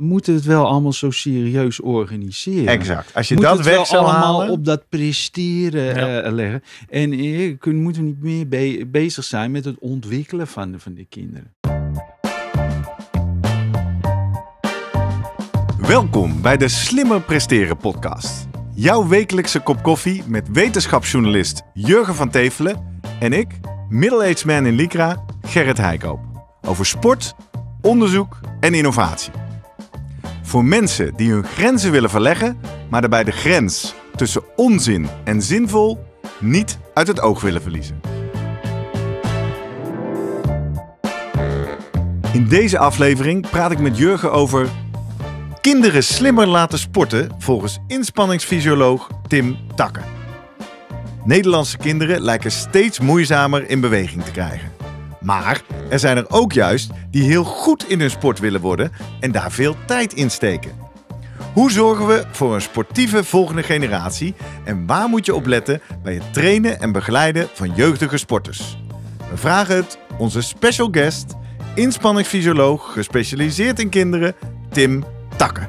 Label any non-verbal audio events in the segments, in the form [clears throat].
moeten het wel allemaal zo serieus organiseren. Exact. Als je dat het weg wel allemaal op dat presteren eh, eh, leggen. En eh, uh, moeten we niet meer bezig zijn met het ontwikkelen van de, van de kinderen. Welkom bij de Slimmer Presteren podcast. Jouw wekelijkse kop koffie met wetenschapsjournalist Jurgen van Tevelen en ik, middle-aged man in Lycra, Gerrit Heikoop. Over sport, onderzoek en innovatie. Voor mensen die hun grenzen willen verleggen, maar daarbij de grens tussen onzin en zinvol niet uit het oog willen verliezen. In deze aflevering praat ik met Jurgen over kinderen slimmer laten sporten volgens inspanningsfysioloog Tim Takken. Nederlandse kinderen lijken steeds moeizamer in beweging te krijgen. Maar er zijn er ook juist die heel goed in hun sport willen worden en daar veel tijd in steken. Hoe zorgen we voor een sportieve volgende generatie en waar moet je op letten bij het trainen en begeleiden van jeugdige sporters? We vragen het onze special guest, inspanningsfysioloog gespecialiseerd in kinderen, Tim Takken.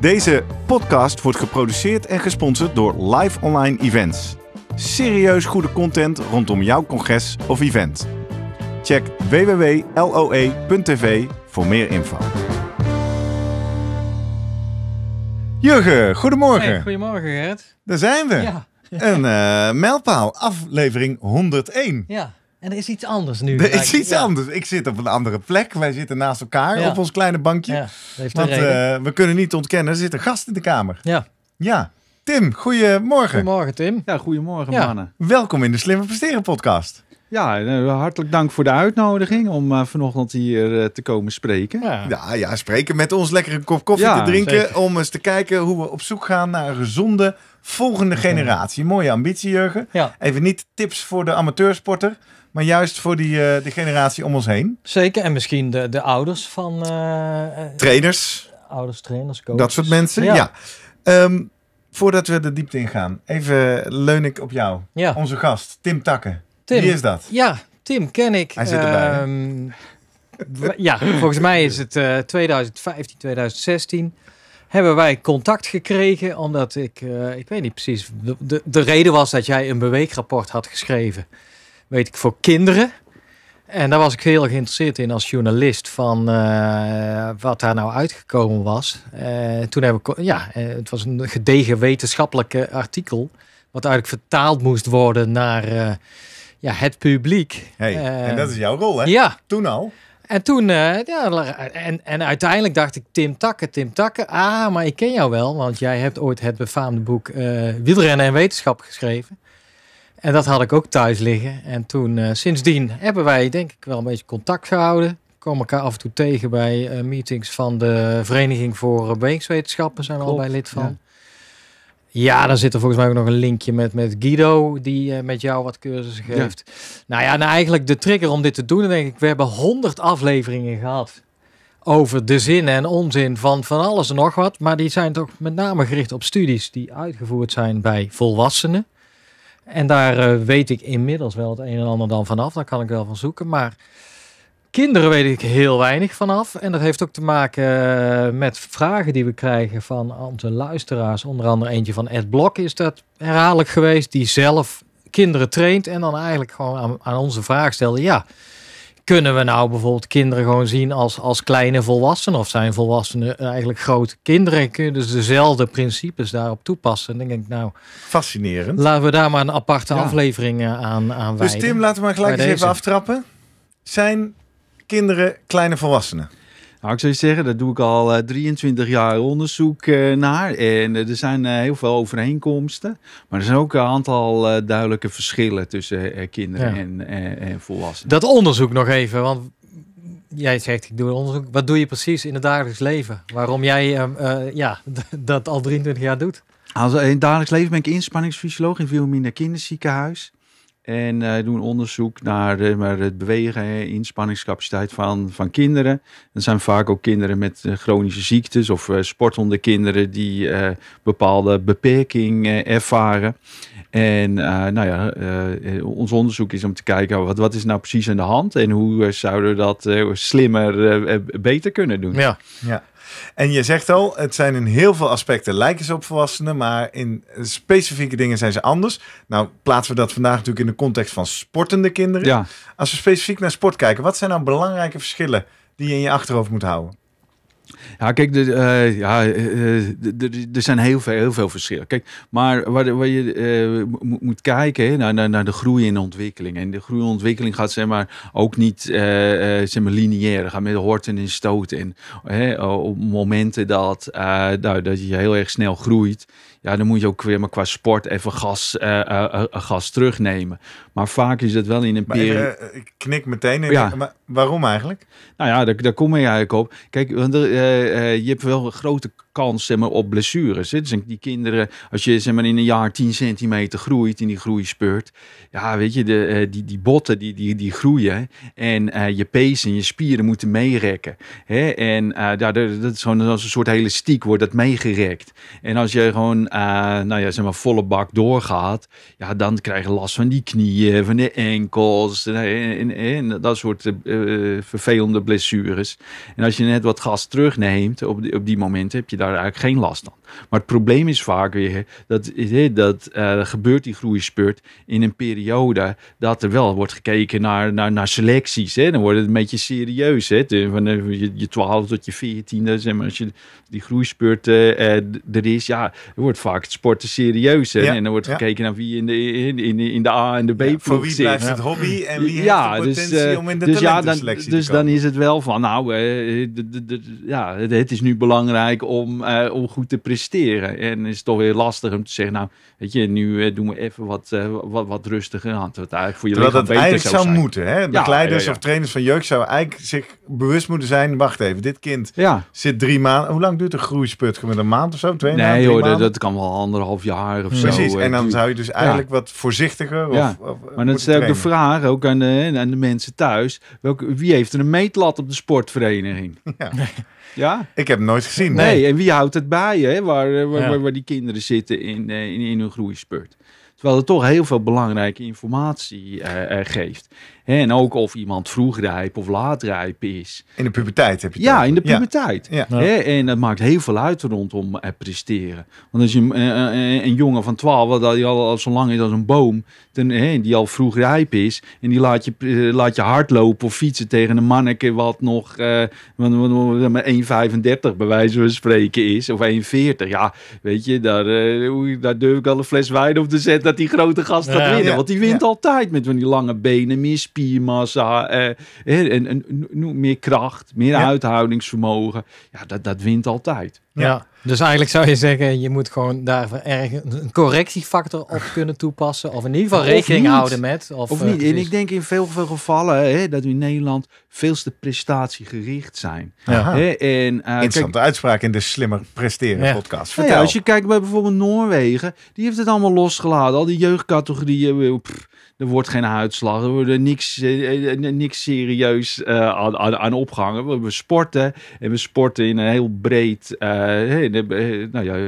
Deze podcast wordt geproduceerd en gesponsord door Live Online Events. Serieus goede content rondom jouw congres of event. Check www.loe.tv voor meer info. Jurgen, goedemorgen. goedemorgen Gert. Daar zijn we. Ja. Een uh, mijlpaal, aflevering 101. Ja. En er is iets anders nu. Er is iets anders. Ik zit op een andere plek. Wij zitten naast elkaar op ons kleine bankje. Ja, want eh, we kunnen niet ontkennen, er zit een gast in de kamer. Ja. Ja. Tim, goedemorgen. Goedemorgen, Tim. Ja, goedemorgen, mannen. Welkom in de Slimme Presteren podcast. Ja, eh, hartelijk dank voor de uitnodiging om eh, vanochtend hier te komen spreken. Ja. ja. spreken met ons, lekker een kop koffie te drinken. Om eens te kijken hoe we op zoek gaan naar een gezonde volgende generatie. Mooie ambitie, Jurgen. Ja. Even niet tips voor de amateursporter, maar juist voor die, uh, eh, de generatie om ons heen. Zeker, en misschien de, de ouders van... Eh, eh, trainers. Ouders, trainers, coaches. Dat soort mensen, ja. Ehm, voordat we de diepte ingaan, even leun ik op jou. Ja. Onze gast, Tim Takken. Tim. Wie is dat? Ja, Tim ken ik. Hij zit erbij. Ehm, ja, volgens mij is het 2015, 2016. Hebben wij contact gekregen omdat ik, ik weet niet precies, de, de reden was dat jij een beweegrapport had geschreven weet ik, voor kinderen. En daar was ik heel geïnteresseerd in als journalist van eh, wat daar nou uitgekomen was. Eh, toen hebben ja, eh, het was een gedegen wetenschappelijke artikel, wat eigenlijk vertaald moest worden naar ja, het publiek. Hey, en dat is jouw rol, hè? Ja. Toen al? En toen, ja, en, en uiteindelijk dacht ik, Tim Takke, Tim Takke, ah, maar ik ken jou wel, want jij hebt ooit het befaamde boek Wielrennen en Wetenschap geschreven. En dat had ik ook thuis liggen. En toen, eh, sindsdien hebben wij denk ik wel een beetje contact gehouden. Kom elkaar af en toe tegen bij eh, meetings van de Vereniging voor uh, Bewegingswetenschappen. Zijn Klopt, bij lid van. Ja. Ja, dan zit er volgens mij ook nog een linkje met, met Guido, die met jou wat cursussen geeft. Nou ja, nou eigenlijk de trigger om dit te doen, denk ik, we hebben honderd afleveringen gehad over de zin en onzin van van alles en nog wat. Maar die zijn toch met name gericht op studies die uitgevoerd zijn bij volwassenen. En daar eh, weet ik inmiddels wel het een en ander dan vanaf. Daar kan ik wel van zoeken. Maar kinderen weet ik heel weinig vanaf. En dat heeft ook te maken eh, met vragen die we krijgen van eh, onze luisteraars. Onder andere eentje van Ed Blok is dat herhaaldelijk geweest. Die zelf kinderen traint en dan eigenlijk gewoon aan, aan onze vraag stelde. Ja, kunnen we nou bijvoorbeeld kinderen gewoon zien als, als kleine volwassenen? Of zijn volwassenen eh, eigenlijk grote kinderen? Kun je dus dezelfde principes daarop toepassen? denk ik, nou... Fascinerend. Laten we daar maar een aparte aflevering eh, aan, aan wijden. Dus Tim, laten we maar gelijk eens even aftrappen. Zijn kinderen kleine volwassenen? Nou, ik zou je zeggen, daar doe ik al 23 eh, jaar onderzoek eh, naar. En eh, er zijn heel veel overeenkomsten. Maar er zijn ook een aantal duidelijke verschillen tussen kinderen en, en volwassenen. Dat onderzoek nog even, want jij zegt ik doe onderzoek. Wat doe je precies in het dagelijks leven? Waarom jij ehm, ja, [laughs] dat al 23 jaar doet? Also, in het dagelijks leven ben ik inspanningsfysioloog in Wilhelmina Kinderziekenhuis. En eh, doen onderzoek naar uh, maar het bewegen, inspanningscapaciteit van, van kinderen. Er zijn vaak ook kinderen met eh, chronische ziektes of eh, sportende kinderen die bepaalde beperking ervaren. En nou ja, ons onderzoek is om te kijken wat, wat is nou precies aan de hand en hoe zouden we dat slimmer, beter kunnen doen. Ja, ja. En je zegt al, het zijn in heel veel aspecten lijken ze op volwassenen, maar in specifieke dingen zijn ze anders. Nou, plaatsen we dat vandaag natuurlijk in de context van sportende kinderen. Als we specifiek naar sport kijken, wat zijn nou belangrijke verschillen die je in je achterhoofd moet houden? Ja, kijk, de, eh, ja, eh, eh, er zijn heel veel, heel veel verschillen. Kijk, maar waar, waar je moet, kijken naar, naar, naar, de groei en ontwikkeling. En de groei en ontwikkeling gaat zeg maar, ook niet uh, zeg maar, lineair. Gaat met horten en stoten. En, op momenten dat, nou, dat je heel erg snel groeit, ja, dan moet je ook weer maar qua sport even gas, eh, eh, eh, gas terugnemen. Maar vaak is het wel in een periode. ik knik meteen. ja. maar waarom eigenlijk? Nou ja, daar, daar kom ik eigenlijk op. Kijk, je hebt wel grote kans zeg maar, op blessures. Hè? Dus die kinderen, als je zeg maar, in een jaar 10 centimeter groeit in die groeispeurt. ja, weet je, de, eh, die, die botten die, die, die groeien en eh, je pees en je spieren moeten meerekken. Hè? En uh, dat is gewoon als een soort elastiek wordt dat meegerekt. En als je gewoon, nou ja, zeg maar, volle bak doorgaat, ja, dan krijg je last van die knieën, van de enkels en, dat soort vervelende blessures. En als je net wat gas terugneemt op die, op die momenten, heb je daar daar eigenlijk geen last van. Maar het probleem is vaak weer dat, dat eh, gebeurt die groeispurt in een periode dat er wel wordt gekeken naar, naar, selecties. Hè? Dan wordt het een beetje serieus. Hè? Van eh, je, je 12 tot je 14, zeg maar, als je die groeispurt eh, er is, ja, er wordt vaak het sporten serieus. Hè? en dan wordt gekeken naar wie in de, in, in, in de A en de B ja, Voor wie blijft het hobby en wie heeft de dus, potentie om in de dus ja, dan, Dus dan is het wel van, nou, ja, het is nu belangrijk om, om goed te presteren en is het toch weer lastig om te zeggen, nou, weet je, nu eh, doen we even wat, eh, wat, wat rustiger aan. eigenlijk voor je dat het eigenlijk zou, moeten. Hè? Begeleiders of trainers van jeugd zouden eigenlijk zich bewust moeten zijn. Wacht even, dit kind zit drie maanden. Hoe lang duurt een groeisput? Met een maand of zo? Twee nee, maanden? Nee, dat kan wel anderhalf jaar of zo. Precies, en dan zou je dus eigenlijk wat voorzichtiger. Of, ja. Eh, maar dan stel ik de vraag ook aan de, aan de mensen thuis. Welke, wie heeft er een meetlat op de sportvereniging? Ja. [laughs] Ja? Ik heb hem nooit gezien. Nee, en wie houdt het bij hè? Waar, eh, waar, waar, die kinderen zitten in, eh, in, in hun groeispurt. Terwijl het toch heel veel belangrijke informatie eh, geeft. En ook of iemand vroeg rijp of laat rijp is. In de puberteit heb je Ja, in de puberteit. Ja. En dat maakt heel veel uit rondom eh, presteren. Want als je een, eh, eh, een jongen van 12, dat die al, zo lang is als een boom, hè, die al vroeg rijp is, en die laat je, laat je hardlopen of fietsen tegen een manneke wat nog uh, 1,35 bij wijze van spreken is, of 1,40. Ja, weet je, daar, uh, durf ik al een fles wijn op te zetten dat die grote gast gaat winnen. want die wint altijd met van die lange benen, mis spiermassa, eh, eh, en, en, meer kracht, meer uithoudingsvermogen. Ja, dat, dat wint altijd. Ja. dus eigenlijk zou je zeggen, je moet gewoon daar een correctiefactor op ah. kunnen toepassen. Of in ieder geval rekening houden met. Of, of eh, niet. en ik denk in veel, veel gevallen hè, dat we in Nederland veel te prestatiegericht zijn. Hè, en, uh, Interessante uitspraak in de Slimmer Presteren podcast. Nou Vertel. als je kijkt bij bijvoorbeeld Noorwegen, die heeft het allemaal losgelaten. Al die jeugdcategorieën, er wordt geen huidslag, er wordt niks, eh, eh, eh, niks serieus aan, aan, opgehangen. We sporten en we sporten in een heel breed, nou ja,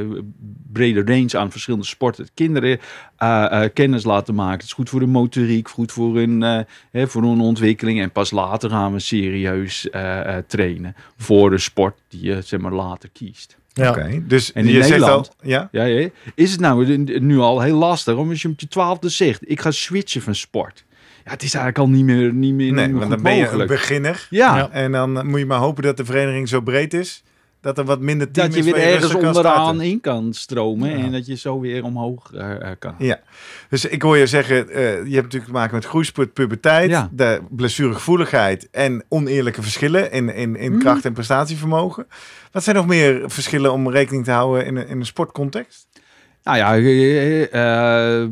brede range aan verschillende sporten. Kinderen uh, kennis laten maken. Het is goed voor de motoriek, goed voor hun, voor hun ontwikkeling. En pas later gaan we serieus trainen voor de sport die je zeg maar, later kiest. Ja. dus en in je Nederland, zegt al, ja? Ja, is het nou eh, nu al heel lastig, om als je op je twaalfde zegt, ik ga switchen van sport. Ja, het is eigenlijk al niet meer, niet meer, nee, want dan ben je een beginner. Ja. En dan eh, moet je maar hopen dat de vereniging zo breed is dat er wat minder team is. Dat je weer ergens onderaan in kan stromen. En dat je zo weer omhoog eh, eh, kan. Ja, dus ik hoor je zeggen, eh, je hebt natuurlijk te maken met groeispurt, puberteit, de blessuregevoeligheid en oneerlijke verschillen in, in, in mhm. kracht en prestatievermogen. Wat zijn nog meer verschillen om rekening te houden in, in een sportcontext? Nou ja, je, je,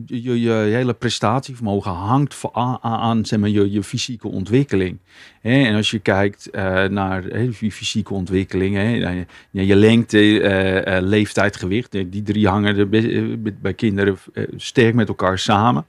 eh, je, je, hele prestatievermogen hangt aan, aan zeg maar, je, fysieke ontwikkeling. En als je kijkt eh, naar je fysieke ontwikkeling, je, lengte, eh, leeftijd, gewicht, die drie hangen bij kinderen sterk met elkaar samen.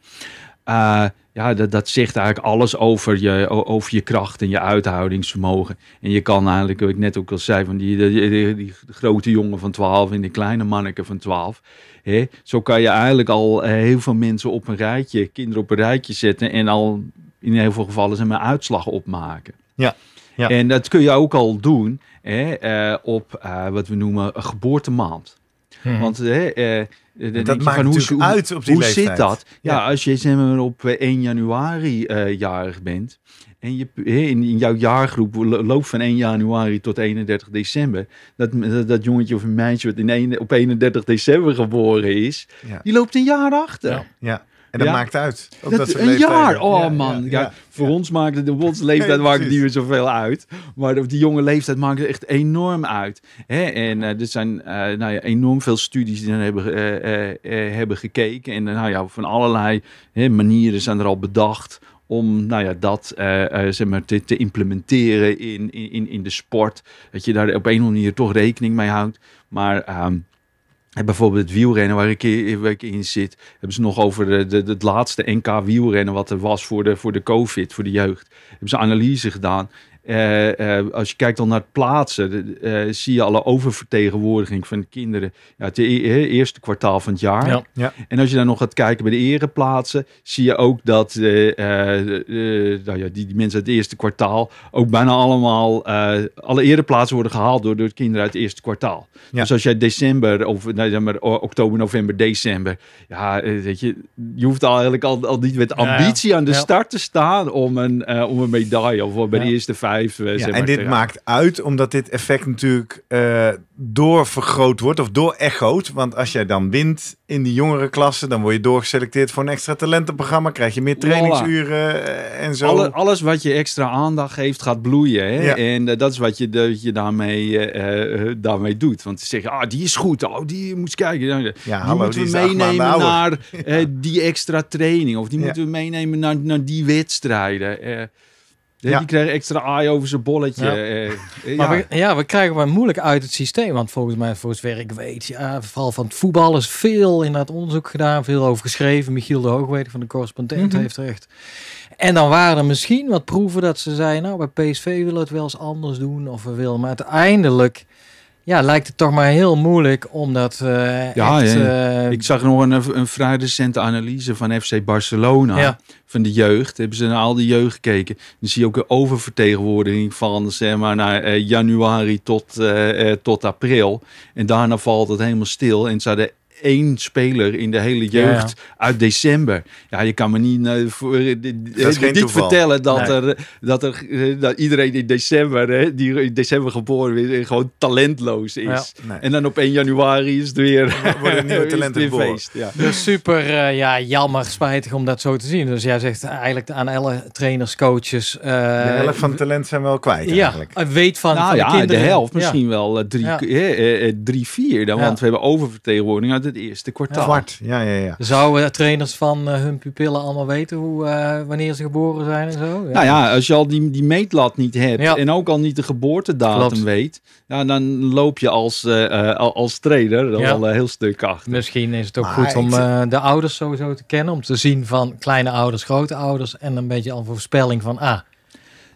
Eh, ja, dat, dat zegt eigenlijk alles over je, over je kracht en je uithoudingsvermogen. En je kan eigenlijk, wat ik net ook al zei, van die, die, die, grote jongen van 12 en die kleine manneke van 12. Hè? Zo kan je eigenlijk al eh, heel veel mensen op een rijtje, kinderen op een rijtje zetten en al in heel veel gevallen zijn een uitslag opmaken. Ja. ja. En dat kun je ook al doen hè, eh, op wat we noemen een geboortemaand. Hmm. Want hè, eh, dat maakt van, hoe, hoe zit dat? Ja, als je zeg maar, op 1 eh, januari eh, jarig bent en je, in, in, jouw jaargroep loopt van 1 januari tot 31 december, dat, dat, jongetje of een meisje wat in op 31 december geboren is, die loopt een jaar achter. Ja. ja dat maakt uit. dat, dat een jaar, oh man. Ja, voor ons maakte de ons [laughs] leeftijd nee, maakt niet meer zoveel uit. Maar op die jonge leeftijd maakt het echt enorm uit. Hè? En uh, er zijn uh, nou ja, enorm veel studies die dan hebben, eh, hebben gekeken. En nou ja, van allerlei hè, manieren zijn er al bedacht om nou ja, dat zeg maar, te, te, implementeren in, in, in de sport. Dat je daar op een of andere manier toch rekening mee houdt. Maar ehm, Bijvoorbeeld het wielrennen waar ik, in zit, hebben ze nog over de, de, het laatste NK wielrennen wat er was voor de, voor de COVID, voor de jeugd. Hebben ze analyse gedaan. Eh, eh, als je kijkt dan naar het plaatsen, eh, zie je alle oververtegenwoordiging van de kinderen. Ja, het e-, eerste kwartaal van het jaar. Ja, En als je dan nog gaat kijken bij de ereplaatsen, zie je ook dat nou ja, die, mensen uit het eerste kwartaal ook bijna allemaal, alle ereplaatsen worden gehaald door, door kinderen uit het eerste kwartaal. Dus als jij december of nou, oktober, november, december, ja, weet je, je hoeft al eigenlijk al, niet met ambitie aan de start te staan om een, om een medaille of bij de eerste vijf eh, ja, en dit maakt uit omdat dit effect natuurlijk uh, doorvergroot wordt of door echoot. Want als jij dan wint in de jongere klasse, dan word je doorgeselecteerd voor een extra talentenprogramma. Krijg je meer trainingsuren eh, en zo. Alle, alles wat je extra aandacht geeft gaat bloeien. Hè? En dat is wat je, je daarmee, daarmee doet. Want ze zeggen, ah, die is goed. Oh, die moet kijken. Ja, die moeten we meenemen naar [laughs] die extra training. Of die moeten we meenemen naar, naar die wedstrijden. Ja. Die kreeg extra aai over zijn bolletje. Ja. Eh, eh, ja. We, ja. We, krijgen maar moeilijk uit het systeem. Want volgens mij, voor zover weet, ja, vooral van het voetbal is veel in dat onderzoek gedaan. Veel over geschreven. Michiel de Hoogweder van de correspondent mhm. heeft recht. En dan waren er misschien wat proeven dat ze zeiden, nou bij PSV willen we het wel eens anders doen. Of we willen, maar uiteindelijk ja, lijkt het toch maar heel moeilijk om dat eh, ja, ja. Eh, Ik zag nog een, eh, een vrij recente analyse van FC Barcelona. Van de jeugd. Hebben ze naar al die jeugd gekeken. Dan zie je ook de oververtegenwoordiging van zeg maar naar januari tot, tot april. En daarna valt het helemaal stil. En ze hadden één speler in de hele jeugd uit december. Ja, je kan me niet uh, voor, eh, eh, dit, vertellen dat, er, dat, er, dat iedereen in december, hè, die in december geboren is, gewoon talentloos is. En dan op 1 januari is het weer, een nieuwe [laughs] talent feest. super ja, jammer, spijtig om dat zo te zien. Dus jij zegt eigenlijk aan alle trainers, coaches... de helft van talent zijn wel kwijt ja, eigenlijk. weet van, nou, de, helft misschien wel drie, drie, vier. Dan, want we hebben oververtegenwoordiging uit het eerste kwartaal. Kwart, ja, ja, ja. Zouden trainers van eh, hun pupillen allemaal weten hoe, eh, wanneer ze geboren zijn en zo? Ja. Nou ja, als je al die, die meetlat niet hebt en ook al niet de geboortedatum weet, ja, dan loop je als, uh, als trainer al heel stuk achter. Misschien is het ook goed om de ouders sowieso te kennen, om te zien van kleine ouders, grote ouders en een beetje al voorspelling van, ah,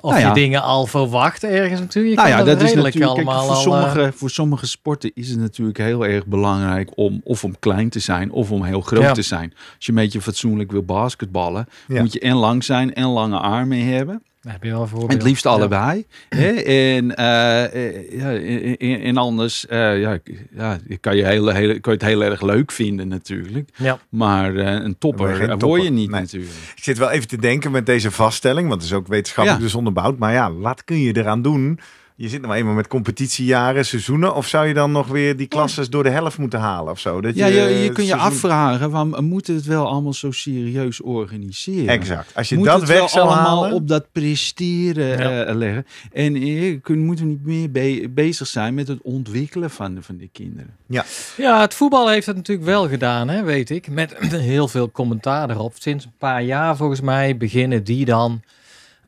of nou je dingen al verwacht ergens natuurlijk. nou ja, dat is natuurlijk allemaal voor, sommige, eh, voor sommige sporten is het natuurlijk heel erg belangrijk om of om klein te zijn of om heel groot te zijn. Als je een beetje fatsoenlijk wil basketballen, moet je en lang zijn en lange armen hebben. Daar wel voor. Het liefst allebei. Ja. Hè? En, eh, eh, anders eh, ja, ja, kan, je kan je het heel erg leuk vinden natuurlijk. Ja. Maar een topper hoor je niet natuurlijk. Ik zit wel even te denken met deze vaststelling, want het is ook wetenschappelijk dus onderbouwd. Maar ja, wat kun je eraan doen? Je zit nou eenmaal met competitiejaren, seizoenen. Of zou je dan nog weer die klasses door de helft moeten halen of zo? ja, je, je, eh, je kunt je afvragen, van, moeten het wel allemaal zo serieus organiseren? Exact. Als je dat wel allemaal op dat presteren ja. Eh, leggen. En je eh, moeten we niet meer bezig zijn met het ontwikkelen van, de, van de kinderen. Ja. ja, het voetbal heeft dat natuurlijk wel gedaan, hè, weet ik. Met [clears throat] heel veel commentaar erop. Sinds een paar jaar volgens mij beginnen die dan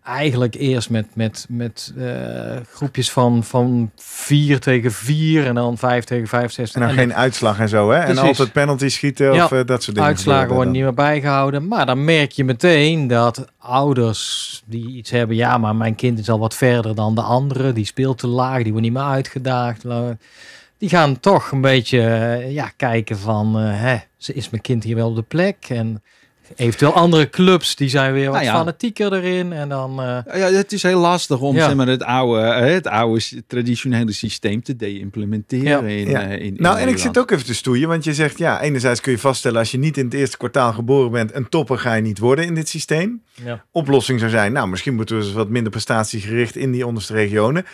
eigenlijk eerst met, met, met eh, groepjes van, van vier tegen vier en dan vijf tegen vijf, zes. En dan geen uitslag en zo, hè? Precies. En altijd penalty schieten of eh, dat soort dingen. Uitslagen worden niet meer bijgehouden. Maar dan merk je meteen dat ouders die iets hebben, ja, maar mijn kind is al wat verder dan de andere, die speelt te laag, die wordt niet meer uitgedaagd. Die gaan toch een beetje eh, ja, kijken van, hè, is mijn kind hier wel op de plek? En Eventueel andere clubs, die zijn weer wat nou fanatieker erin. En dan, eh, ja, het is heel lastig om zeg maar, het, oude, het oude traditionele systeem te de-implementeren. Eh, in, in, nou, en ik zit ook even te stoeien, want je zegt ja, enerzijds kun je vaststellen als je niet in het eerste kwartaal geboren bent, een topper ga je niet worden in dit systeem. Oplossing zou zijn, nou, misschien moeten we eens wat minder prestatiegericht in die onderste regionen.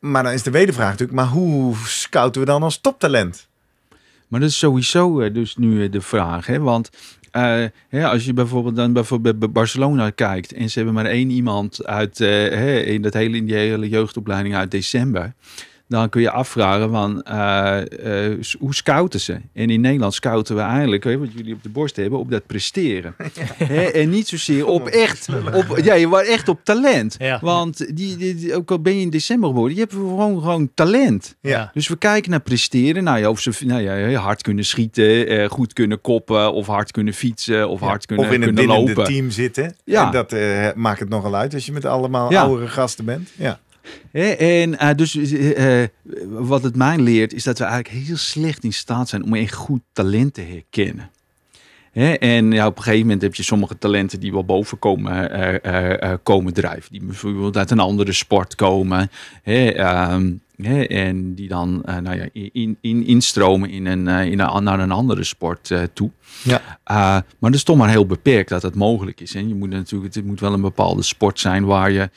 Maar dan is de wedervraag natuurlijk, maar hoe scouten we dan als toptalent? Maar dat is sowieso eh, dus nu de vraag. Hè? Want eh, als je bijvoorbeeld dan bijvoorbeeld bij Barcelona kijkt en ze hebben maar één iemand uit eh, in, dat hele, in die hele jeugdopleiding uit december dan kun je afvragen van eh, eh, hoe scouten ze? En in Nederland scouten we eigenlijk, wat jullie op de borst hebben, op dat presteren. [laughs] en niet zozeer op echt op, ja, je wordt echt op talent. Want die, ook al ben je in december geworden, je hebt gewoon, gewoon talent. Ja. Dus we kijken naar presteren. Nou ja, of ze nou ja, hard kunnen schieten, eh, goed kunnen koppen, of hard kunnen fietsen, of hard kunnen lopen. Of in een team zitten. Ja. En dat maakt het nogal uit als je met allemaal oudere gasten bent. Ja. En eh, dus eh, eh, wat het mij leert is dat we eigenlijk heel slecht in staat zijn om een goed talent te herkennen. en ja, op een gegeven moment heb je sommige talenten die wel boven komen, komen drijven. Die bijvoorbeeld uit een andere sport komen. He, en die dan eh, nou ja, in, in, instromen in een, eh, in naar een andere sport eh, toe. Ja. maar dat is toch maar heel beperkt dat dat mogelijk is. En je moet natuurlijk, het moet wel een bepaalde sport zijn waar je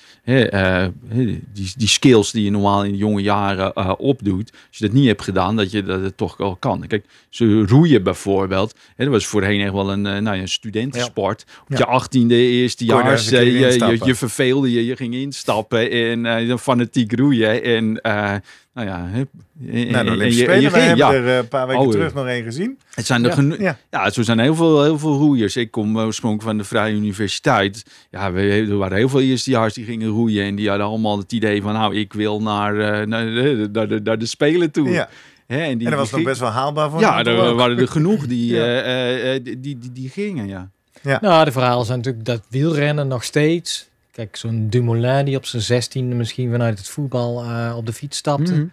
die, die skills die je normaal in jonge jaren opdoet, als je dat niet hebt gedaan, dat je dat het toch al kan. Kijk, zo roeien bijvoorbeeld, hè, dat was voorheen echt wel een, nou ja, een studentensport. Op je achttiende, eerste jaar, je, je, je, verveelde je, je ging instappen en dan fanatiek roeien en eh, nou ja, hup. Nou, je, spelen. hebben er eh, een paar weken oh, eh. terug nog één gezien. Het zijn er ja. ja. zo zijn heel veel, heel veel roeiers. Ik kom oorspronkelijk van de Vrije Universiteit. Ja, we, er waren heel veel eerstejaars die gingen roeien. En die hadden allemaal het idee van, nou, ik wil naar, naar, naar, de, de, Spelen toe. Ja. en, die, en dat was nog best wel haalbaar voor Ja, er waren er genoeg [laughs] die, uh, uh, die, die, die, gingen, ja. Ja. Nou, de verhalen zijn natuurlijk dat wielrennen nog steeds Kijk, zo'n Dumoulin die op zijn zestiende misschien vanuit het voetbal eh, op de fiets stapte. Mhm.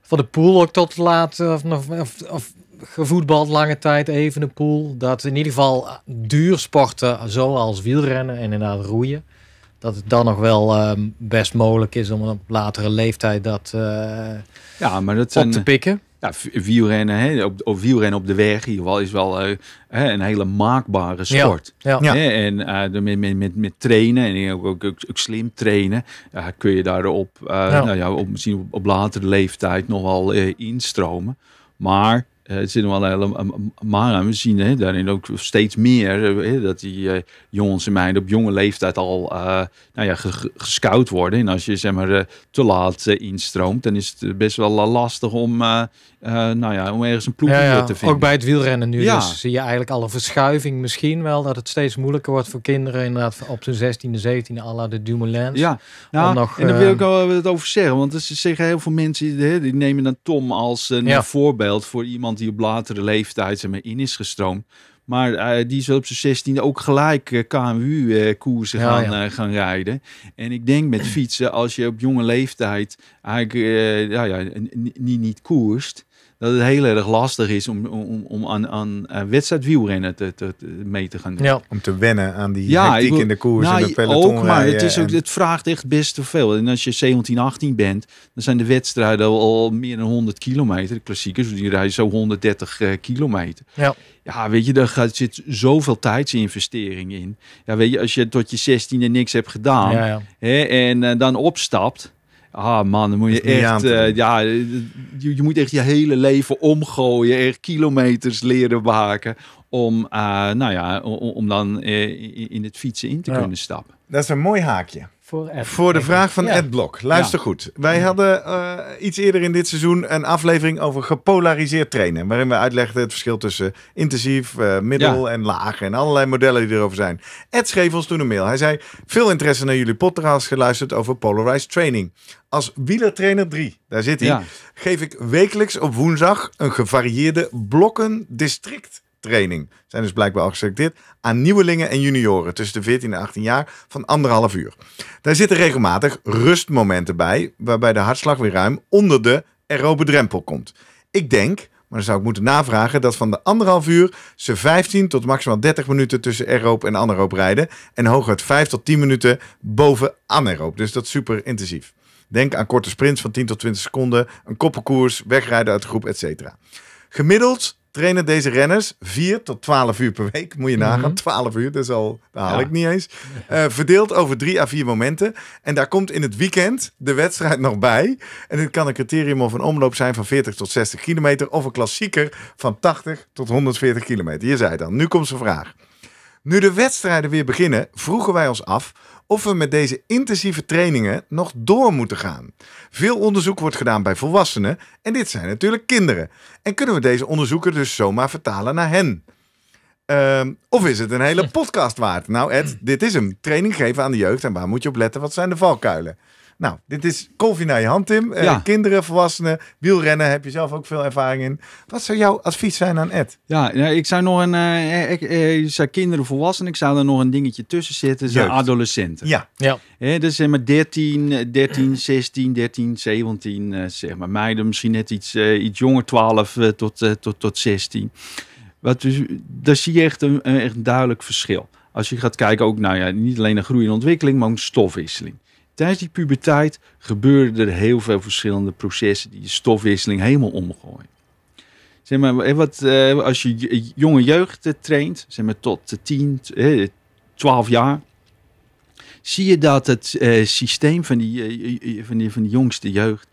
Van de pool ook tot laat, eh, of, of, of gevoetbald lange tijd, even de pool. Dat in ieder geval eh, duursporten, zoals wielrennen en inderdaad roeien, dat het dan nog wel ehm, best mogelijk is om op latere leeftijd dat ja, maar dat zijn, op te pikken ja nou, wielrennen, hè, op, op, wielrennen op de weg in ieder geval is wel eh, een hele maakbare sport. Ja, ja. En uh, met, met, met, trainen en ook, ook, slim trainen eh, kun je daarop, ja. Nou ja, op, misschien op, latere leeftijd nog wel instromen. Maar eh, het zit al helemaal, maar we zien hè, daarin ook steeds meer eh, hè, dat die eh, jongens en meiden op jonge leeftijd al uh, nou ja, gescout worden. En als je zeg maar, te laat instroomt, dan is het best wel lastig om, nou ja, om ergens een ploeg te vinden. Ook bij het wielrennen nu ja. Dus zie je eigenlijk alle verschuiving misschien wel. Dat het steeds moeilijker wordt voor kinderen inderdaad op zijn 16e, 17e, Alla la de Dumoulin. Ja, nou, nog, en daar wil ik wel wat over zeggen. Want ze zeggen heel veel mensen, die nemen dan Tom als een voorbeeld voor iemand die op latere leeftijd zeg maar, in is gestroomd. Maar eh, die is op zijn zestiende ook gelijk eh, KMU-koersen eh, gaan, gaan rijden. En ik denk met [clears throat] fietsen, als je op jonge leeftijd eigenlijk ja, niet, niet koerst dat het heel erg lastig is om, om, om aan, aan eh, wedstrijdwielrennen te, te, mee te gaan doen. Ja. Om te wennen aan die ja, in de koers en nou, de peloton. Ook, maar het, is ook, het vraagt echt best te veel. En als je 17, 18 bent, dan zijn de wedstrijden al, meer dan 100 kilometer. De klassiekers, die rijden zo 130 eh, kilometer. Ja. ja, weet je, daar gaat, zit zoveel tijdsinvestering in. Ja, weet je, als je tot je 16e niks hebt gedaan Hè, en eh, dan opstapt Ah man, dan moet je echt, eh, ja, je, moet echt je hele leven omgooien, echt kilometers leren maken om, eh, nou ja, om, dan eh, in het fietsen in te kunnen stappen. Dat is een mooi haakje. Voor, voor de vraag van Ed Blok. Luister goed. Wij hadden eh, iets eerder in dit seizoen een aflevering over gepolariseerd trainen. Waarin we uitlegden het verschil tussen intensief, eh, middel en laag. En allerlei modellen die erover zijn. Ed schreef ons toen een mail. Hij zei: Veel interesse naar jullie podcast geluisterd over polarized training. Als wielertrainer 3, daar zit hij, geef ik wekelijks op woensdag een gevarieerde blokken district training. Zijn dus blijkbaar al geselecteerd aan nieuwelingen en junioren tussen de 14 en 18 jaar van anderhalf uur. Daar zitten regelmatig rustmomenten bij, waarbij de hartslag weer ruim onder de aerobe drempel komt. Ik denk, maar dan zou ik moeten navragen, dat van de anderhalf uur ze 15 tot maximaal 30 minuten tussen aerobe en anaerobe rijden en hooguit 5 tot 10 minuten boven anaerobe. Dus dat is super intensief. Denk aan korte sprints van 10 tot 20 seconden, een koppenkoers, wegrijden uit de groep, etc. Gemiddeld trainen deze renners 4 tot 12 uur per week. Moet je mhm. nagaan, 12 uur, dat, is haal ik niet eens. Uh, verdeeld over 3 à 4 momenten. En daar komt in het weekend de wedstrijd nog bij. En dit kan een criterium of een omloop zijn van 40 tot 60 kilometer. Of een klassieker van 80 tot 140 kilometer. Je zei dan, nu komt zijn vraag. Nu de wedstrijden weer beginnen, vroegen wij ons af of we met deze intensieve trainingen nog door moeten gaan. Veel onderzoek wordt gedaan bij volwassenen en dit zijn natuurlijk kinderen. En kunnen we deze onderzoeken dus zomaar vertalen naar hen? Ehm, of is het een hele [laughs] podcast waard? Nou Ed, dit is hem. Training geven aan de jeugd en waar moet je op letten? Wat zijn de valkuilen? Nou, dit is koffie naar je hand, Tim. Eh, kinderen, volwassenen, wielrennen heb je zelf ook veel ervaring in. Wat zou jouw advies zijn aan Ed? Ja, ik zou nog een. Eh, eh, ik, uh, zei kinderen, volwassenen. Ik zou er nog een dingetje tussen zetten. Zijn adolescenten. Ja. ja. He, dus zeg maar 13, 13, 16, 13, 17. zeg maar meiden, misschien net iets, iets jonger, 12 tot, tot, tot 16. Wat, dus, daar zie je echt een, echt duidelijk verschil. Als je gaat kijken, ook nou ja, niet alleen naar groei en ontwikkeling, maar ook stofwisseling tijdens die puberteit gebeuren er heel veel verschillende processen die je stofwisseling helemaal omgooien. Zeg maar, wat, eh, als je jonge jeugd eh, traint, zeg maar tot 10, eh, 12 jaar, zie je dat het systeem van die, van die, van die jongste jeugd,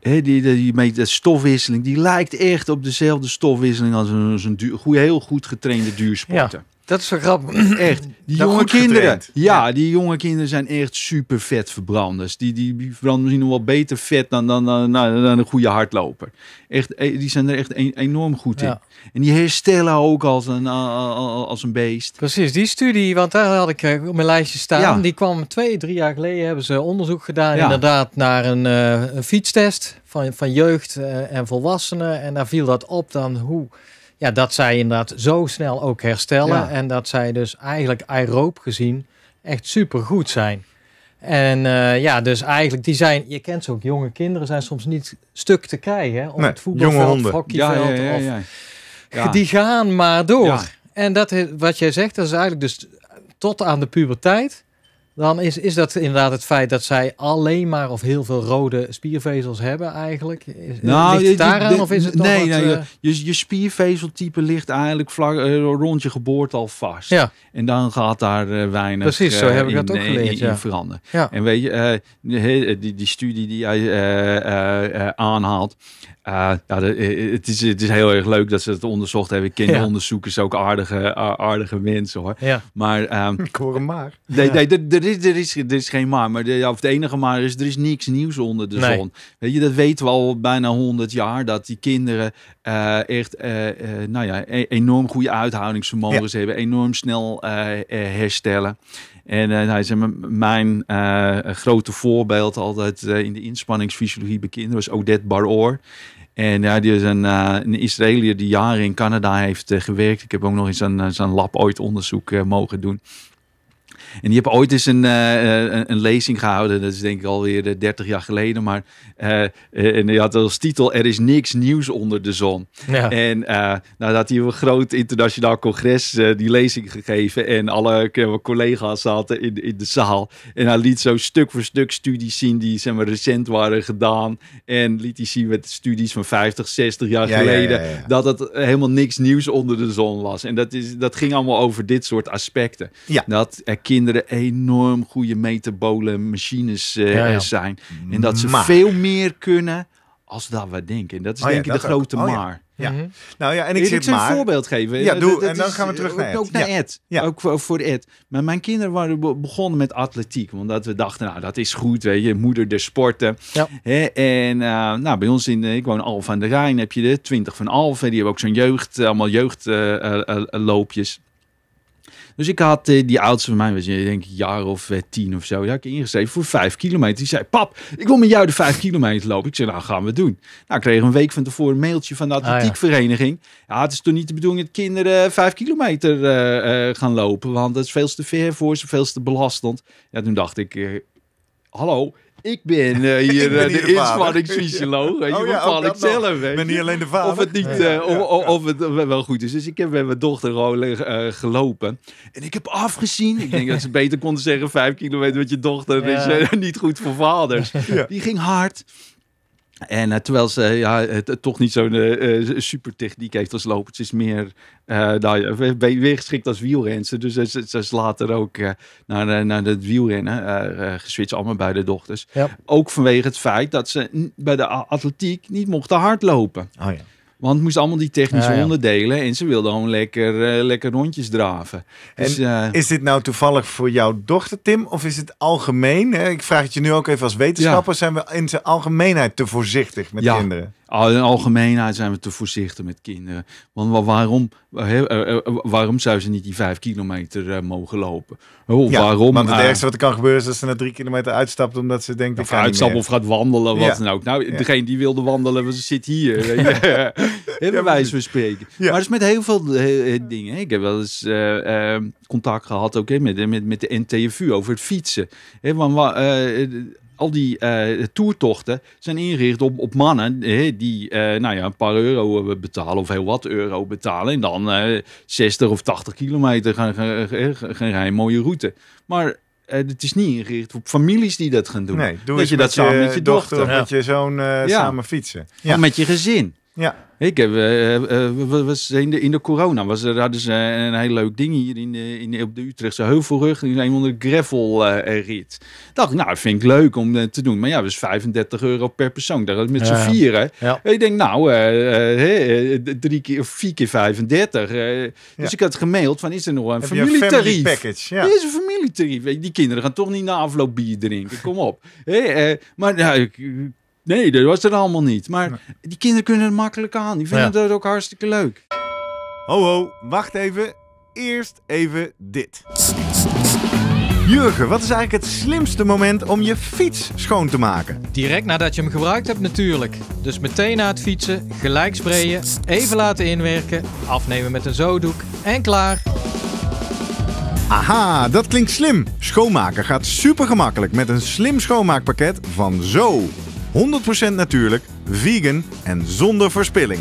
die, die, die, de stofwisseling, die lijkt echt op dezelfde stofwisseling als een, een goed, heel goed getrainde duursporter. Ja. Dat is zo grappig. [clears throat] Echt. Die jonge kinderen. Ja, die jonge kinderen zijn echt super vet verbranders. Die, die, verbranden misschien nog wel beter vet dan, dan, dan, dan, dan een goede hardloper. Echt, eh, die zijn er echt enorm goed in. En die herstellen ook als een, als een beest. Precies, die studie, want daar had ik eh, op mijn lijstje staan. Die kwam twee, drie jaar geleden. Hebben ze onderzoek gedaan inderdaad naar eh, een, fietstest van, van jeugd en volwassenen. En daar viel dat op dan hoe ja, dat zij inderdaad zo snel ook herstellen. En dat zij dus eigenlijk aeroop gezien echt super goed zijn. En eh, ja, dus eigenlijk, die zijn, je kent ze ook, jonge kinderen zijn soms niet stuk te krijgen. Hè, op het voetbalveld, hockeyveld. Ja, ja, die gaan maar door. En dat, wat jij zegt, dat is eigenlijk dus tot aan de puberteit dan is, is dat inderdaad het feit dat zij alleen maar of heel veel rode spiervezels hebben eigenlijk? Is, nou, ligt daaraan of is het Nee, nee eh, je, je spiervezeltype ligt eigenlijk vlak, eh, rond je geboorte al vast. Ja. En dan gaat daar uh, weinig Precies, zo heb ik in, dat ook geleerd, ja. veranderen. En weet je, die, die studie die jij aanhaalt, ja, eh, nou, eh, eh, het, is, het is heel erg leuk dat ze het onderzocht hebben. Kinderonderzoekers, ja. ook aardige, aardige mensen hoor. Maar, ehm, [laughs] Ik hoor een maar. Nee, nee er, is, er, is, er is geen maar. maar of het enige maar is, er is niks nieuws onder de zon. Weet je, dat weten we al bijna 100 jaar. Dat die kinderen echt nou ja, e-, enorm goede uithoudingsvermogen hebben. Enorm snel herstellen. En uh, nou, mijn grote voorbeeld altijd in de inspanningsfysiologie bij kinderen was Odette Baroor en ja, die is een, eh, een Israëliër die jaren in Canada heeft eh, gewerkt. Ik heb ook nog eens een, eh, zijn lab ooit onderzoek mogen doen. En die heb ooit eens eh, eh, een, een, lezing gehouden. Dat is denk ik alweer 30 eh, jaar geleden. Maar en die had als titel: Er is niks nieuws onder de zon. En nadat nou, hij een groot internationaal congres die lezing gegeven. En alle collega's zaten in, in de zaal. En hij liet zo stuk voor stuk studies zien die zeg maar, recent waren gedaan. En liet hij zien met studies van 50, 60 jaar geleden. dat het helemaal niks nieuws onder de zon was. En dat, is, dat ging allemaal over dit soort aspecten. Dat er kinderen kinderen enorm goede metabolen machines eh, zijn. En dat ze maar. veel meer kunnen als dat we denken. En dat is oh denk ik de grote oh maar. Ja. Nou ja, en ik, zit maar... een voorbeeld geven. Ja, eh, doe. en dan gaan we terug naar Ed. Ook ja. Ook voor, Ed. Maar mijn kinderen waren begonnen met atletiek. Omdat we dachten, nou, dat is goed. Weet je, moeder de sporten. Ja. en eh, nou, bij ons in, ik woon Alphen aan de Rijn, heb je de 20 van Alphen. Die hebben ook zo'n jeugd, allemaal jeugdloopjes. Dus ik had eh, die oudste van mij, was je, eh, ik een jaar of eh, tien of zo, daar heb ik ingeschreven voor vijf kilometer. Die zei, pap, ik wil met jou de vijf kilometer lopen. Ik zei, nou gaan we doen. Nou, ik kreeg een week van tevoren een mailtje van de ah, atletiekvereniging. Ja, het is toch niet de bedoeling dat kinderen vijf kilometer gaan lopen, want dat is veel te ver voor ze, veel te belastend. Ja, toen dacht ik, hallo, ik ben uh, [laughs] hier de, inspanningsfysioloog. oh, je bepaal ik zelf. Ik ben niet alleen de vader. Of het, niet, eh, of, het wel goed is. Dus ik heb met mijn dochter gewoon gelopen. En ik heb afgezien. Ik denk dat ze beter konden zeggen... vijf kilometer met je dochter is [laughs] niet goed voor vaders. Die ging hard. En eh, terwijl ze ja, het, toch niet zo'n uh, super techniek heeft als lopen. is meer uh, nou, weer geschikt als wielrennen. Dus ze, is later ook naar, naar het wielrennen geswitcht. Allemaal bij de dochters. Ook vanwege het feit dat ze bij de atletiek niet mochten hardlopen. Oh, ja. Want het moest allemaal die technische onderdelen. En ze wilden gewoon lekker, eh, lekker rondjes draven. Dus, eh, is dit nou toevallig voor jouw dochter, Tim? Of is het algemeen? Hè? Ik vraag het je nu ook even als wetenschapper. Zijn we in zijn algemeenheid te voorzichtig met kinderen? in algemeenheid zijn we te voorzichtig met kinderen. Want waarom, eh, eh, eh, waarom zou ze niet die vijf kilometer mogen lopen? Oh, ja, waarom, want het ah. ergste wat er kan gebeuren is dat ze na drie kilometer uitstapt omdat ze denkt... ze uitstapt of gaat wandelen, wat ja. dan ook. Nou, degene die wilde wandelen, ze zit hier. [laughs] wij van spreken. Maar dat is met heel veel dingen. Ik heb wel eens ehm, contact gehad ook hè, met, met, met de NTFU over het fietsen. Hè, want, uh, al die eh, toertochten zijn ingericht op, op mannen die eh, nou ja, een paar euro eh, betalen of heel wat euro betalen. En dan 60 of 80 kilometer gaan, gaan, gaan rijden, mooie route. Maar het is niet ingericht op families die dat gaan doen. Nee, doe dat je dat samen met je dochter, of met je zoon samen fietsen. Ja. met je gezin. Ja. Ik heb, uh, uh, was in, de, corona was er hadden ze een heel leuk ding hier in, in, op de Utrechtse Heuvelrug. Een onder de eh, eh, rit. Dacht ik, nou, vind ik leuk om eh, te doen. Maar ja, dat was 35 euro per persoon. Dat was met z'n ja. vieren. Ja. Ik denk, nou, drie keer vier keer 35. Dus ik had gemaild van, is er nog een familietarief? package, ja. is een familietarief. Die kinderen gaan toch niet na afloop bier drinken. Kom op. hey, [laughs] maar nou, ik Nee, dat was er allemaal niet. Maar die kinderen kunnen het makkelijk aan. Die vinden het ook hartstikke leuk. Ho ho, wacht even. Eerst even dit. Jurgen, wat is eigenlijk het slimste moment om je fiets schoon te maken? Direct nadat je hem gebruikt hebt natuurlijk. Dus meteen na het fietsen, gelijk sprayen, even laten inwerken, afnemen met een zoodoek en klaar. Aha, dat klinkt slim. Schoonmaken gaat super gemakkelijk met een slim schoonmaakpakket van Zo. 100% natuurlijk, vegan en zonder verspilling.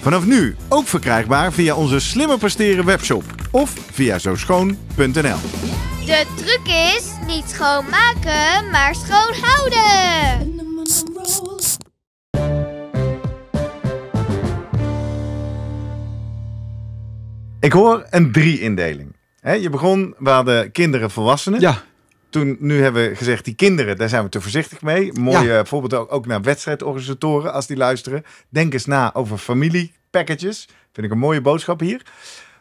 Vanaf nu ook verkrijgbaar via onze Slimmer Presteren webshop of via zo schoon.nl. De truc is niet schoonmaken, maar schoonhouden. Ik hoor een drie-indeling. Je begon, waar de kinderen, volwassenen. Ja toen, nu hebben we gezegd, die kinderen, daar zijn we te voorzichtig mee. Mooi ja. bijvoorbeeld ook, naar wedstrijdorganisatoren, als die luisteren. Denk eens na over familiepakketjes, Vind ik een mooie boodschap hier.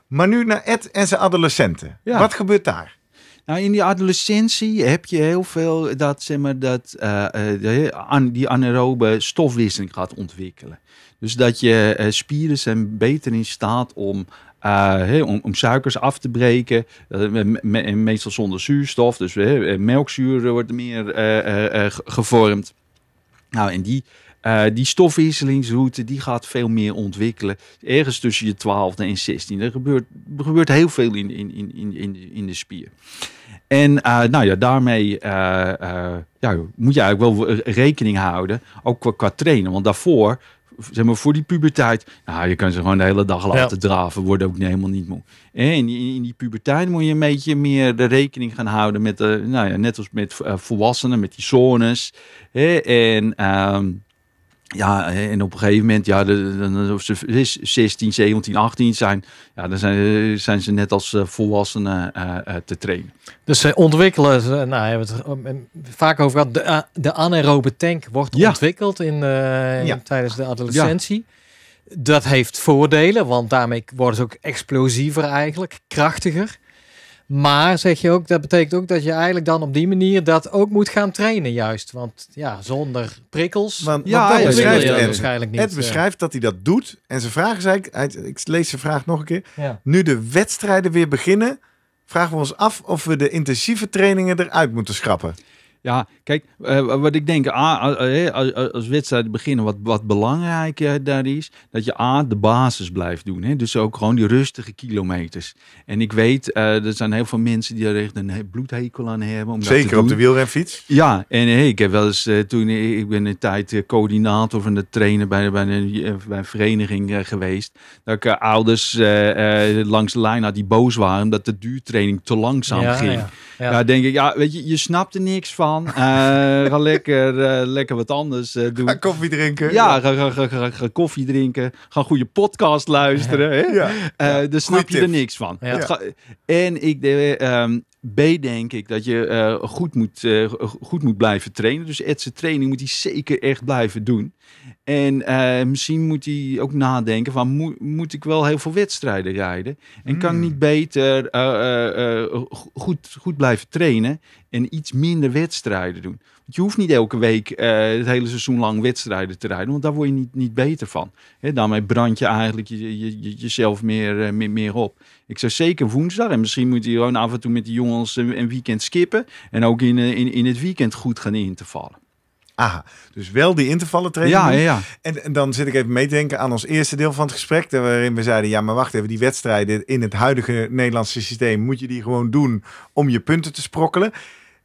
Maar nu naar Ed en zijn adolescenten. Wat gebeurt daar? Nou, in die adolescentie heb je heel veel dat, zeg maar, dat eh, eh, die anaerobe stofwisseling gaat ontwikkelen. Dus dat je eh, spieren zijn beter in staat om eh, om, suikers af te breken. Eh, eh, meestal zonder zuurstof, dus melkzuur wordt meer gevormd. Nou, en die, die stofwisselingsroute die gaat veel meer ontwikkelen. Ergens tussen je twaalfde en 16. Er gebeurt, er gebeurt heel veel in, in, in, in, de, in de spier. En nou ja, daarmee ja, moet je eigenlijk wel rekening houden, ook qua, qua trainen. Want daarvoor zeg maar voor die puberteit. Nou, je kan ze gewoon de hele dag laten draven. Worden ook helemaal niet moe. En eh, in, die puberteit moet je een beetje meer de rekening gaan houden met, de, eh, nou ja, net als met eh, volwassenen, met die zones. En. Ehm, ja, en op een gegeven moment, ja, als ze 16, 17, 18 zijn, ja, dan zijn, zijn ze net als eh, volwassenen eh, eh, te trainen. Dus ze ontwikkelen, nou, hebben het vaak over gehad, de, de anaerobe tank wordt ja. ontwikkeld in, ja. tijdens de adolescentie. Dat heeft voordelen, want daarmee worden ze ook explosiever eigenlijk, krachtiger. Maar zeg je ook, dat betekent ook dat je eigenlijk dan op die manier dat ook moet gaan trainen, juist. Want ja, zonder prikkels. ja, beschrijft waarschijnlijk niet. Het eh. beschrijft dat hij dat doet. En ze vragen is eigenlijk, ik lees zijn vraag nog een keer. Nu de wedstrijden weer beginnen, vragen we ons af of we de intensieve trainingen eruit moeten schrappen. Ja, kijk, eh, wat ik denk, als wedstrijd beginnen, wat, wat belangrijk eh, daar is, dat je A, de basis blijft doen. Hè? Dus ook gewoon die rustige kilometers. En ik weet, eh, er zijn heel veel mensen die er echt een bloedhekel aan hebben. Zeker op de wielrenfiets? Ja, en hey, ik heb wel eens, toen ik ben een tijd coördinator van de trainer bij, bij, een, bij een vereniging geweest, dat ik ouders langs de lijn had die boos waren omdat de duurtraining te langzaam ging. Ja. Ja. denk ik, ja, weet je, je snapt er niks van. Eh, ga [laughs] lekker, eh, lekker wat anders eh, doen. Ga koffie drinken. Ja, Ga, ga, ga, ga, koffie drinken. Ga een goede podcast luisteren. Ja. Hè? dus Dan snap je er niks van. En ik, de, ehm, B denk ik dat je eh, goed, moet, eh, goed moet blijven trainen. Dus Edse training moet hij zeker echt blijven doen. En eh, misschien moet hij ook nadenken van moet ik wel heel veel wedstrijden rijden? En kan ik hmm. niet beter goed, goed blijven trainen en iets minder wedstrijden doen? je hoeft niet elke week eh, het hele seizoen lang wedstrijden te rijden, want daar word je niet, niet beter van. daarmee brand je eigenlijk je, je, je, jezelf eh, meer, meer, op. Ik zou zeker woensdag, en misschien moet je gewoon af en toe met de jongens een, weekend skippen, en ook in, eh, in, in het weekend goed gaan in te vallen. Aha, dus wel die intervallen trainen. Ja, ja, ja. En, en, dan zit ik even meedenken aan ons eerste deel van het gesprek. Waarin we zeiden, ja maar wacht even, die wedstrijden in het huidige Nederlandse systeem moet je die gewoon doen om je punten te sprokkelen.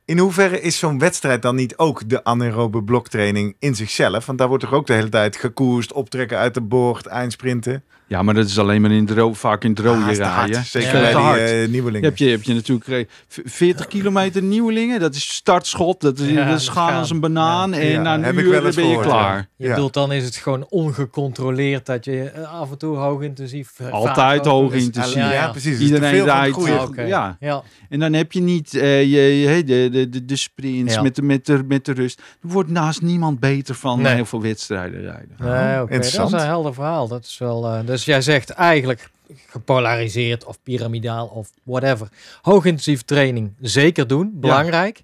In hoeverre is zo'n wedstrijd dan niet ook de anaerobe bloktraining in zichzelf? Want daar wordt toch ook de hele tijd gekoerst, optrekken uit de boord, eindsprinten? Ja, maar dat is alleen maar in droog, vaak in droge ah, rijden. Zeker ja. bij die, uh, nieuwelingen. Heb je, heb je natuurlijk 40 eh, kilometer nieuwelingen. Dat is startschot. Dat is, ja, als een banaan. En na een uur ben je klaar. Je bedoelt, dan is het gewoon ongecontroleerd dat je eh, af en toe hoog intensief... Altijd hoog intensief. Ja, precies. Iedereen rijdt. Ah, ja. En dan heb je niet uh, je, hey, de, de, de, de, sprints met, de, met, de, met de rust. Er wordt naast niemand beter van heel veel wedstrijden rijden. Dat is een helder verhaal. Dat is wel... Dus jij zegt eigenlijk gepolariseerd of piramidaal of whatever. Hoogintensief training zeker doen, belangrijk.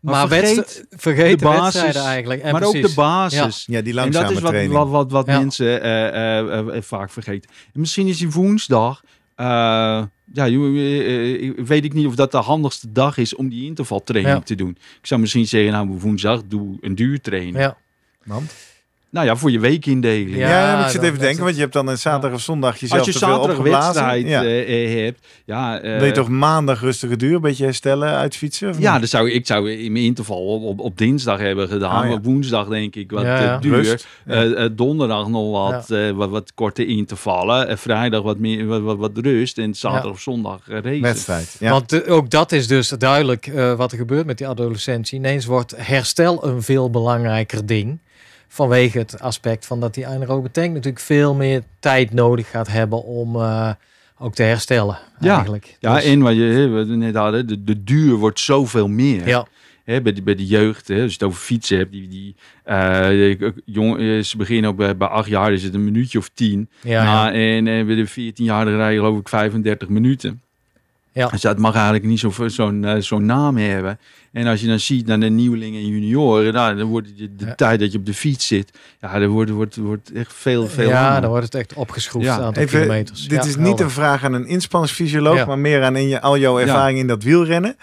Maar, vergeet, vergeet de basis eigenlijk. maar ook de basis. Ja, die langzame En dat is wat, wat, wat, mensen eh, eh, eh, vaak vergeten. misschien is die woensdag... ja, weet ik niet of dat de handigste dag is om die intervaltraining te doen. Ik zou misschien zeggen, nou woensdag doe een duurtraining. Ja. Want? Nou ja, voor je weekindeling. Ja, ik zit even te denken, want je hebt dan een zaterdag of zondag jezelf Als je zaterdag wedstrijd eh, eh, hebt, ja... Uh, je eh, toch maandag rustige duur, een beetje herstellen, uitfietsen? Of ja, dus zou, ik zou in mijn interval op, op, op dinsdag hebben gedaan. Ah, woensdag denk ik wat ja, duur. donderdag nog wat, wat, wat, korte intervallen. vrijdag wat, meer, wat, wat, wat rust. En zaterdag of zondag race. Wedstrijd, Want ook dat is dus duidelijk wat er gebeurt met die adolescentie. Ineens wordt herstel een veel belangrijker ding Vanwege het aspect van dat die anaerobe tank natuurlijk veel meer tijd nodig gaat hebben om eh, ook te herstellen. Ja, eigenlijk. ja dus... en wat je net hadden, de, de duur wordt zoveel meer. Ja. He, bij, de, bij de jeugd, he, als je het over fietsen hebt, die, die, uh, ze beginnen ook bij, bij, acht jaar, is het een minuutje of tien. Ja, En, bij de 14 jaar rijden geloof ik 35 minuten. Ja. Dus dat mag eigenlijk niet zo'n eh, zo'n naam hebben. En als je dan ziet naar de nieuwelingen en junioren, dan wordt de, tijd dat je op de fiets zit, ja, dan wordt, wordt, wordt echt veel, veel. Ja, langer. dan wordt het echt opgeschroefd ja. Even, Dit is niet een vraag aan een inspanningsfysioloog, maar meer aan in je, al jouw ervaring in dat wielrennen.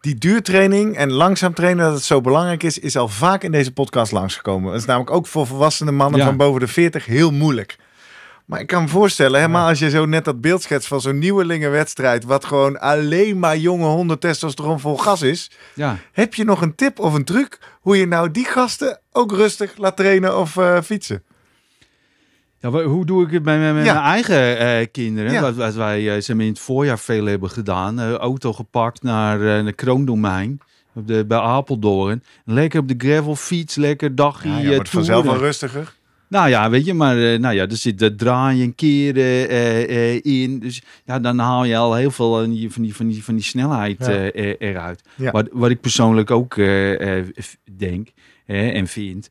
Die duurtraining en langzaam trainen, dat het zo belangrijk is, is al vaak in deze podcast langsgekomen. Dat is namelijk ook voor volwassenen mannen van boven de 40 heel moeilijk. Maar ik kan me voorstellen, helemaal als je zo net dat beeld schetst van zo'n nieuwelingenwedstrijd, wat gewoon alleen maar jonge honden testosteron vol gas is. Ja. Heb je nog een tip of een truc hoe je nou die gasten ook rustig laat trainen of eh, fietsen? Ja, hoe doe ik het bij mijn, eigen eh, kinderen? Ja. wat wij eh, ze in het voorjaar veel hebben gedaan. auto gepakt naar de kroondomein. Op de, bij Apeldoorn. Lekker op de gravel, fiets, lekker dagje. Ja, ja, het vanzelf wel rustiger. Nou ja, weet je, maar eh, nou ja, er zit draai draaien een keren eh, eh, in. Dus ja, dan haal je al heel veel van die, van die, van die, van die snelheid eruit. Wat, wat ik persoonlijk ook denk, hè, en vindt.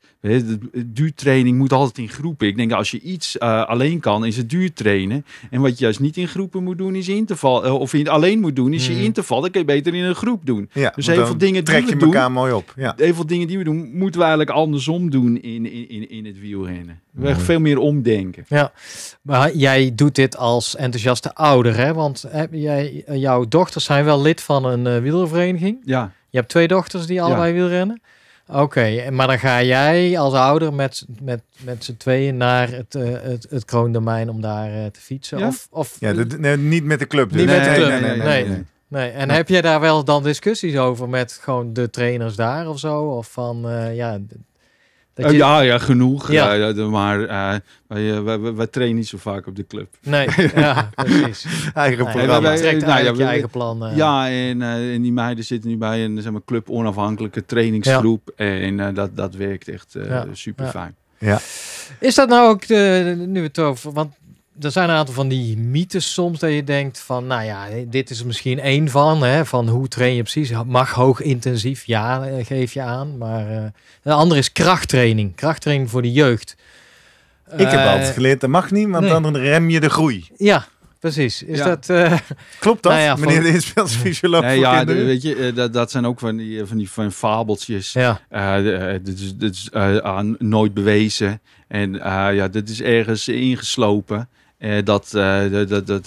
Duurtraining moet altijd in groepen. Ik denk als je iets eh, alleen kan, is het duurtrainen. En wat je juist niet in groepen moet doen, is interval. Uh, of je alleen moet doen, is je mhm. interval. Dan kun je beter in een groep doen. dus heel veel dingen trek je elkaar doen, mooi op. Ja. Heel veel dingen die we doen, moeten we eigenlijk andersom doen in, in, in, in het wielrennen. We veel meer omdenken. Ja, maar jij doet dit als enthousiaste ouder, hè? Want jij, jouw dochters zijn wel lid van een uh, eh, wielervereniging. Ja. Je hebt twee dochters die allebei wielrennen. Oké, maar dan ga jij als ouder met, met, met z'n tweeën naar het, uh, het, het kroondomein om daar eh, te fietsen? Ja? Of, of... Ja, niet met de club. Dus. Niet nee, met de club. Nee, nee, nee En heb jij daar wel dan discussies over met gewoon de trainers daar of zo? Of van, eh, ja, dat eh, ja, ja, genoeg. Ja. Eh, maar uh, wij, wij, wij, trainen niet zo vaak op de club. Nee, [laughs] ja, precies. eigen plan. Nee, nou trekt nou, je eigen plan. Ja, en, uh, en, die meiden zitten nu bij een zeg maar, club onafhankelijke trainingsgroep. Ja. En dat, dat werkt echt super fijn. Ja. Is dat nou ook, de, nu het over, want er zijn een aantal van die mythes soms dat je denkt van, nou ja, dit is misschien één van, hè, van hoe train je precies. Mag hoog intensief, ja, eh, geef je aan. Maar uh, eh, de andere is krachttraining, krachttraining voor de jeugd. Ik heb uh, altijd geleerd, dat mag niet, want dan rem je de groei. Ja, precies. Is dat, Klopt dat, nou meneer de Inspeelsfysioloog? Nee, ja, weet je, dat, dat zijn ook van die, van die van fabeltjes. Ja. dit is, aan nooit bewezen. En ja, dit is ergens ingeslopen. Eh, dat eh, dat, dat, eh,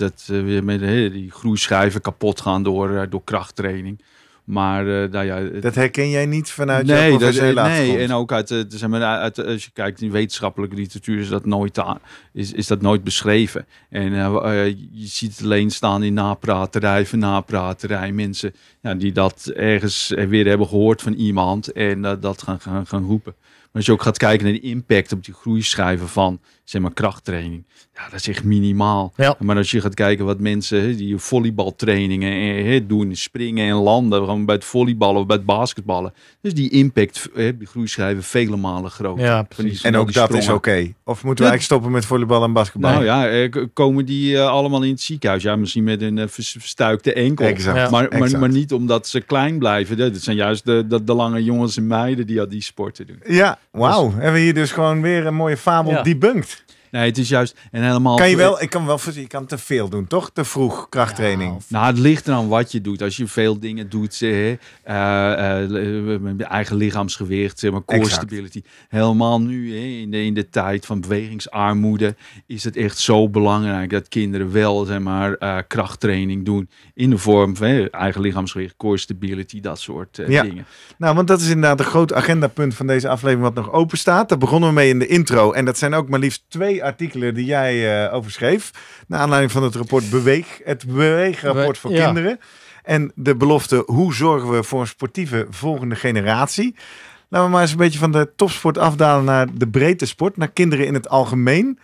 dat met, die groeischijven kapot gaan door, door krachttraining. Maar nou ja, dat herken jij niet vanuit nee, Nee, en ook uit, de, zeg uit, als je kijkt in wetenschappelijke literatuur is dat nooit, is, is dat nooit beschreven. En je ziet het alleen staan in napraterij van napraterij. Mensen ja, die dat ergens weer hebben gehoord van iemand en dat gaan, gaan, gaan roepen. Maar als je ook gaat kijken naar de impact op die groeischijven van zeg maar krachttraining. Ja, dat is echt minimaal. Maar als je gaat kijken wat mensen die volleybaltrainingen eh, eh, doen, springen en landen, gewoon bij het volleyballen of bij het basketballen. Dus die impact, die groeischijven vele malen groter. Ja, precies. en ook dat is oké. Of moeten we eigenlijk stoppen met volleybal en basketbal? Nou ja, eh, komen die allemaal in het ziekenhuis? Ja, misschien met een verstuikte enkel. Exact. Maar, maar, niet omdat ze klein blijven. Dat zijn juist de, de, lange jongens en meiden die al die sporten doen. Ja, wauw. Hebben we hier dus gewoon weer een mooie fabel debunked. Nee, het is juist en helemaal. Kan je wel, ik kan wel je kan te veel doen, toch? Te vroeg krachttraining. nou, het ligt eraan wat je doet. Als je veel dingen doet, eh, uh, eigen lichaamsgewicht, zeg maar core exact. stability. Helemaal nu hè, in, de, in de tijd van bewegingsarmoede is het echt zo belangrijk dat kinderen wel zeg maar eh, krachttraining doen in de vorm van eigen lichaamsgewicht, core stability, dat soort ja. dingen. Nou, want dat is inderdaad een groot agendapunt van deze aflevering wat nog open staat. Daar begonnen we mee in de intro en dat zijn ook maar liefst twee artikelen die jij uh, over schreef. Naar aanleiding van het rapport Beweeg, het Beweegrapport voor Kinderen. En de belofte, hoe zorgen we voor een sportieve volgende generatie? Laten we maar eens een beetje van de topsport afdalen naar de breedte sport, naar kinderen in het algemeen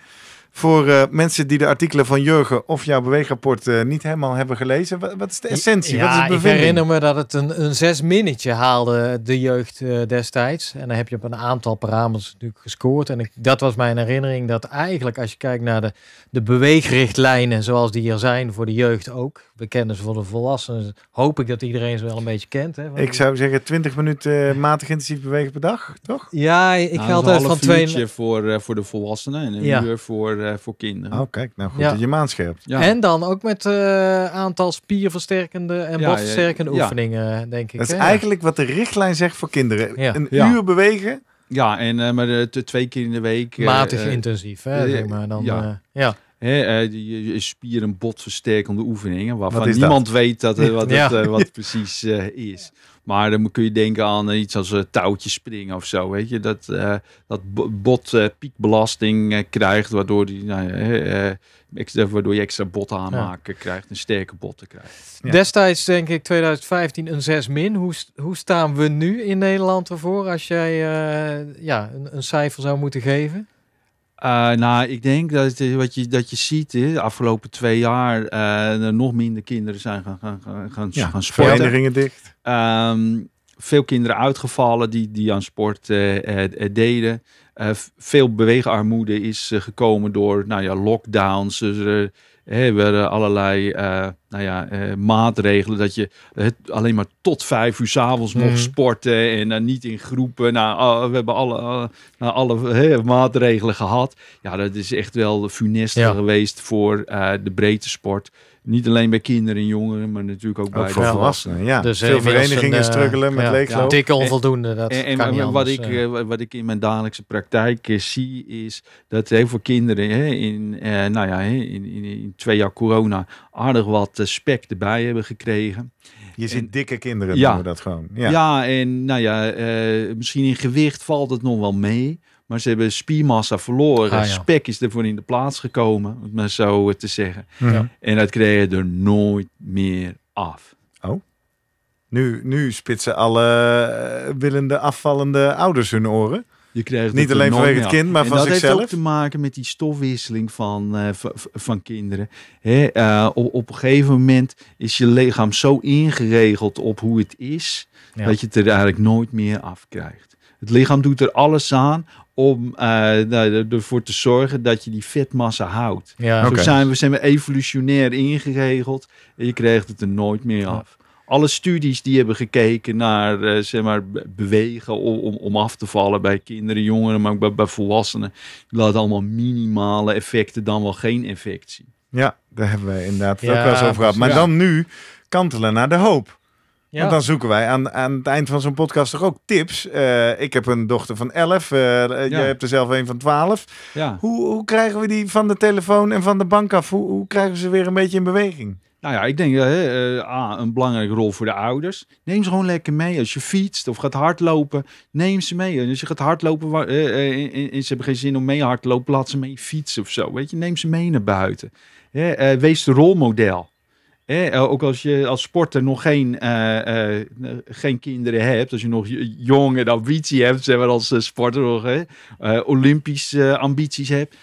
voor eh, mensen die de artikelen van Jurgen of jouw beweegrapport eh, niet helemaal hebben gelezen. Wat, is de essentie? Ja, wat is het ik herinner me dat het een, een zes minnetje haalde eh, de jeugd destijds. En dan heb je op een aantal parameters natuurlijk gescoord. En ik, dat was mijn herinnering dat eigenlijk als je kijkt naar de, de beweegrichtlijnen zoals die er zijn voor de jeugd ook. Bekennis voor de volwassenen. Hoop ik dat iedereen ze wel een beetje kent. Hè? ik zou zeggen 20 minuten eh, matig intensief bewegen per dag, toch? Ja, ik nou, ga altijd van twee... voor, uh, voor de volwassenen en een uur voor, eh, voor kinderen. Oh, kijk, nou goed dat je maand scherpt. Ja. En dan ook met aantal spierversterkende en botversterkende oefeningen, denk ik. Dat is eigenlijk wat de richtlijn zegt voor kinderen. Een uur bewegen... Ja, en maar de, twee keer in de week. Matig intensief, hè? maar, dan, ja. ja hè, spieren eh, spier- en botversterkende oefeningen, waarvan niemand weet dat, [laughs] eh, wat, het, wat precies eh, is. Maar dan kun je denken aan iets als touwtjes springen of zo. Weet je, dat, dat bot piekbelasting krijgt, waardoor, die, nou, extra, waardoor je extra bot aanmaken krijgt, een sterke bot te krijgen. Destijds denk ik 2015 een 6 min. Hoe, hoe staan we nu in Nederland ervoor als jij ja, een, een cijfer zou moeten geven? Eh, nou, ik denk dat het, eh, wat je, dat je ziet is, de afgelopen twee jaar uh, nog minder kinderen zijn gaan, gaan, gaan, gaan sporten. dicht. Ehm, veel kinderen uitgevallen die, die aan sport deden. veel beweegarmoede is gekomen door nou ja, lockdowns. Dus, werden allerlei eh, nou ja, eh, maatregelen. Dat je het alleen maar tot vijf uur s'avonds avonds mocht mhm. sporten en eh, niet in groepen. Nou, ah, we hebben alle, ah, nou, alle maatregelen gehad. Ja, dat is echt wel funest geweest voor de breedte sport. Niet alleen bij kinderen en jongeren, maar natuurlijk ook, bij volwassenen. Ja. Dus, Veel verenigingen een, eh, struggelen met ja, leegloop. Ja, dikke onvoldoende, dat en, wat, ik, eh. Eh, wat ik in mijn dagelijkse praktijk zie, is dat heel veel kinderen hè, in, nou ja, in, in, in, twee jaar corona aardig wat spek erbij hebben gekregen. Je ziet dikke kinderen, ja, we dat gewoon. Ja, ja en nou ja, misschien in gewicht valt het nog wel mee. Maar ze hebben spiermassa verloren. Ah, Spek is ervoor in de plaats gekomen, om het maar zo eh, te zeggen. Mhm. Ja. En dat kreeg je er nooit meer af. Oh. Nu, nu spitsen alle eh, willende, afvallende ouders hun oren. Je krijgt Niet alleen vanwege het kind, maar en van dat zichzelf. Dat heeft ook te maken met die stofwisseling van, eh, van kinderen. Hè, op, op, een gegeven moment is je lichaam zo ingeregeld op hoe het is, dat je het er eigenlijk nooit meer afkrijgt. Het lichaam doet er alles aan om uh, ervoor te zorgen dat je die vetmassa houdt. Ja. zijn we, zijn we evolutionair ingeregeld. En je krijgt het er nooit meer af. Alle studies die hebben gekeken naar eh, zeg maar, bewegen om, om, af te vallen bij kinderen, jongeren, maar ook bij, bij volwassenen, laat allemaal minimale effecten dan wel geen infectie. Ja, daar hebben wij inderdaad ook wel over gehad. Dus maar dan nu kantelen naar de hoop. Ja. dan zoeken wij aan, aan het eind van zo'n podcast toch ook tips. Eh, ik heb een dochter van 11, uh, eh, eh, jij hebt er zelf een van 12. Ja. Hoe, hoe krijgen we die van de telefoon en van de bank af? Hoe, hoe krijgen ze weer een beetje in beweging? Nou ja, ik denk een belangrijke rol voor de ouders. Neem ze gewoon lekker mee. Als je fietst of gaat hardlopen, neem ze mee. als je gaat hardlopen ze hebben geen zin om mee lopen, laat ze mee fietsen of zo. Weet je, neem ze mee naar buiten. wees de rolmodel. Eh, ook als je als sporter nog geen, eh, eh, geen kinderen hebt, als je nog jong en ambitie hebt, zeg maar als sporter nog Olympische ambities hebt,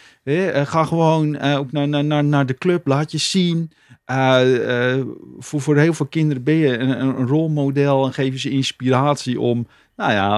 ga gewoon ook naar, naar, naar de club, laat je zien. voor, voor heel veel kinderen ben je een, een rolmodel en geef je ze inspiratie om nou ja,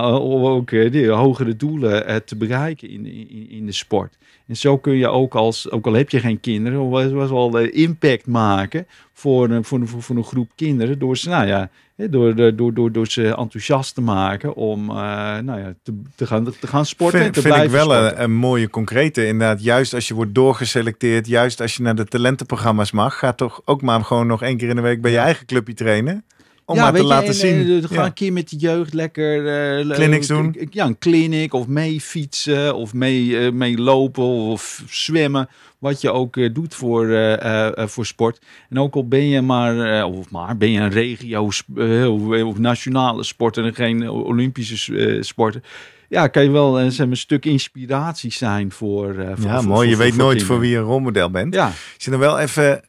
ook eh, die hogere doelen eh, te bereiken in, in, in de sport. En zo kun je ook als, ook al heb je geen kinderen, wel eh, impact maken voor een, voor, voor een groep kinderen. Door ze, nou ja, door, door, door, door ze enthousiast te maken om nou ja, te, gaan, te gaan sporten. Vind, vind ik wel een, een, mooie concrete inderdaad. Juist als je wordt doorgeselecteerd, juist als je naar de talentenprogramma's mag, ga toch ook maar gewoon nog één keer in de week bij je eigen clubje trainen. Om ja, maar te laten je, zien. Eh, gaan een keer met de jeugd lekker... Uh, Clinics doen? Ja, een clinic of mee fietsen of mee, eh, mee lopen of zwemmen. Wat je ook doet voor, voor sport. En ook al ben je maar, of maar, ben je een regio of nationale sporter en geen Olympische sporten, ja, kan je wel eens een stuk inspiratie zijn voor. voor ja, mooi. je weet nooit voor wie je een rolmodel bent. Ja. Als er wel even,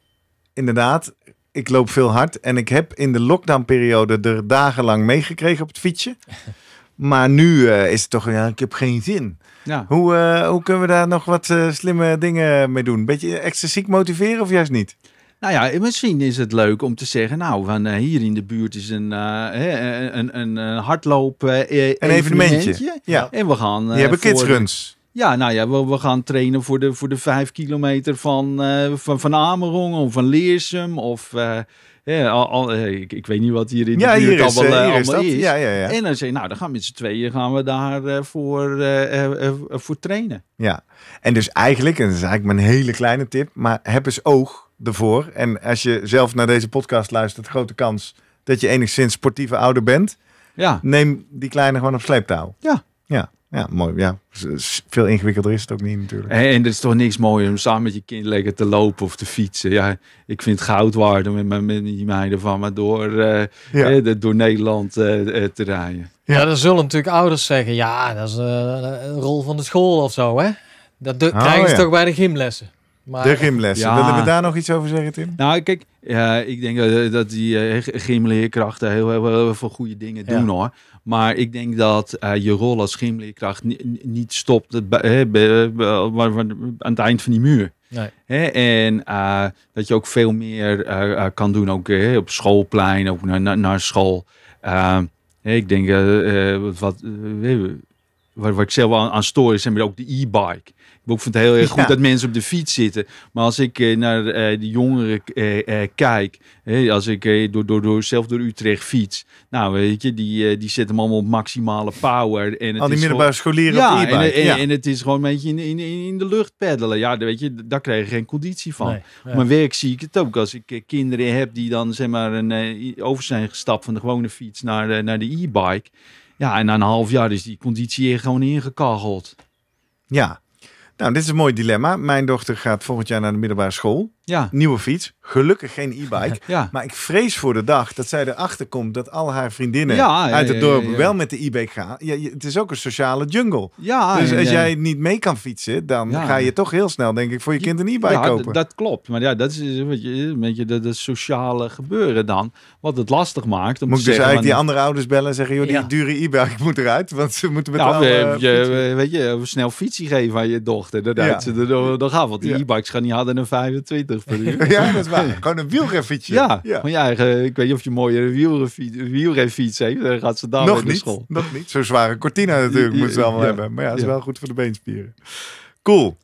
inderdaad, ik loop veel hard. En ik heb in de lockdownperiode er dagenlang meegekregen op het fietsje. [laughs] Maar nu eh, is het toch, ja, ik heb geen zin. Ja. Hoe, eh, hoe kunnen we daar nog wat eh, slimme dingen mee doen? Beetje extra ziek motiveren of juist niet? Nou ja, misschien is het leuk om te zeggen, nou, van hier in de buurt is een, een, een, een hardloop e- een evenementje. Ja. En we gaan... Die hebben kidsruns. runs? Ja, nou ja, we, we, gaan trainen voor de, voor de vijf kilometer van, uh, van, van Amerongen of van Leersum. Of eh, eh, ik, ik, weet niet wat hier in de ja, hier allemaal, uh, allemaal, is. is. Ja, ja, en dan zeg je, nou, dan gaan we met z'n tweeën gaan we daarvoor voor voor trainen. Ja, en dus eigenlijk, en dat is eigenlijk mijn hele kleine tip, maar heb eens oog ervoor. En als je zelf naar deze podcast luistert, grote kans dat je enigszins sportieve ouder bent. Ja. Neem die kleine gewoon op sleeptouw. Ja. Ja. Ja, mooi. Ja. Veel ingewikkelder is het ook niet natuurlijk. En, er is toch niks mooier om samen met je kind lekker te lopen of te fietsen. Ja, ik vind het goud waard om met, mijn, die meiden van maar door, eh, eh, door Nederland eh, te rijden. Ja, dan zullen natuurlijk ouders zeggen, ja, dat is een rol van de school of zo, hè? Dat oh, krijgen ze toch bij de gymlessen. Maar, de gymlessen. Ja. Willen we daar nog iets over zeggen, Tim? Nou, kijk, ja, ik denk dat, die eh, gymleerkrachten heel, veel goede dingen doen hoor. Maar ik denk dat eh, je rol als gymleerkracht niet, stopt aan het eind van die muur. Nee. En eh, dat je ook veel meer kan doen, ook op schoolplein, ook naar, naar school. ik denk wat, wat, wat ik zelf aan, aan stoor is, en ook de e-bike. Ik vind het heel erg goed dat mensen op de fiets zitten. Maar als ik eh, naar eh, de jongeren eh, kijk, als ik door, door, door, zelf door Utrecht fiets, nou weet je, die, die zetten hem allemaal op maximale power. En het Al die middelbare scholieren ja, op e en, ja. en, het is gewoon een beetje in, in, in de lucht peddelen. Ja, weet je, daar krijg je geen conditie van. Maar Mijn werk zie ik het ook. Als ik kinderen heb die dan zeg maar een, over zijn gestapt van de gewone fiets naar, naar de e-bike. Ja, en na een half jaar is die conditie gewoon ingekacheld. Ja, nou, dit is een mooi dilemma. Mijn dochter gaat volgend jaar naar de middelbare school. Ja. Nieuwe fiets. Gelukkig geen e-bike. Ja. Maar ik vrees voor de dag dat zij erachter komt dat al haar vriendinnen uit het dorp wel met de e-bike gaan. Ja, het is ook een sociale jungle. Ja, dus als jij niet mee kan fietsen, dan ga je toch heel snel, denk ik, voor je kind een e-bike kopen. Dat klopt. Maar ja, dat is eh, eh, een beetje dat, sociale gebeuren dan. Wat het lastig maakt. Om moet ik dus eigenlijk die andere ouders bellen en zeggen: joh, die dure e-bike [laughs] moet eruit. Want ze moeten met Ja, je, eh, weet je, snel fietsie geven aan je dochter. Dat, dat, dat, gaat. Want die e-bikes gaan niet hadden een 25. Dus [laughs] ja, dat is waar. Gewoon een wielrenfietsje. Ja, Van je eigen, ik weet niet of je een mooie wielrenfiets, heeft. Dan gaat ze daar naar niet, school. Nog niet. Zo'n zware cortina natuurlijk moet ze allemaal hebben. Maar ja, het is wel goed voor de beenspieren. Cool.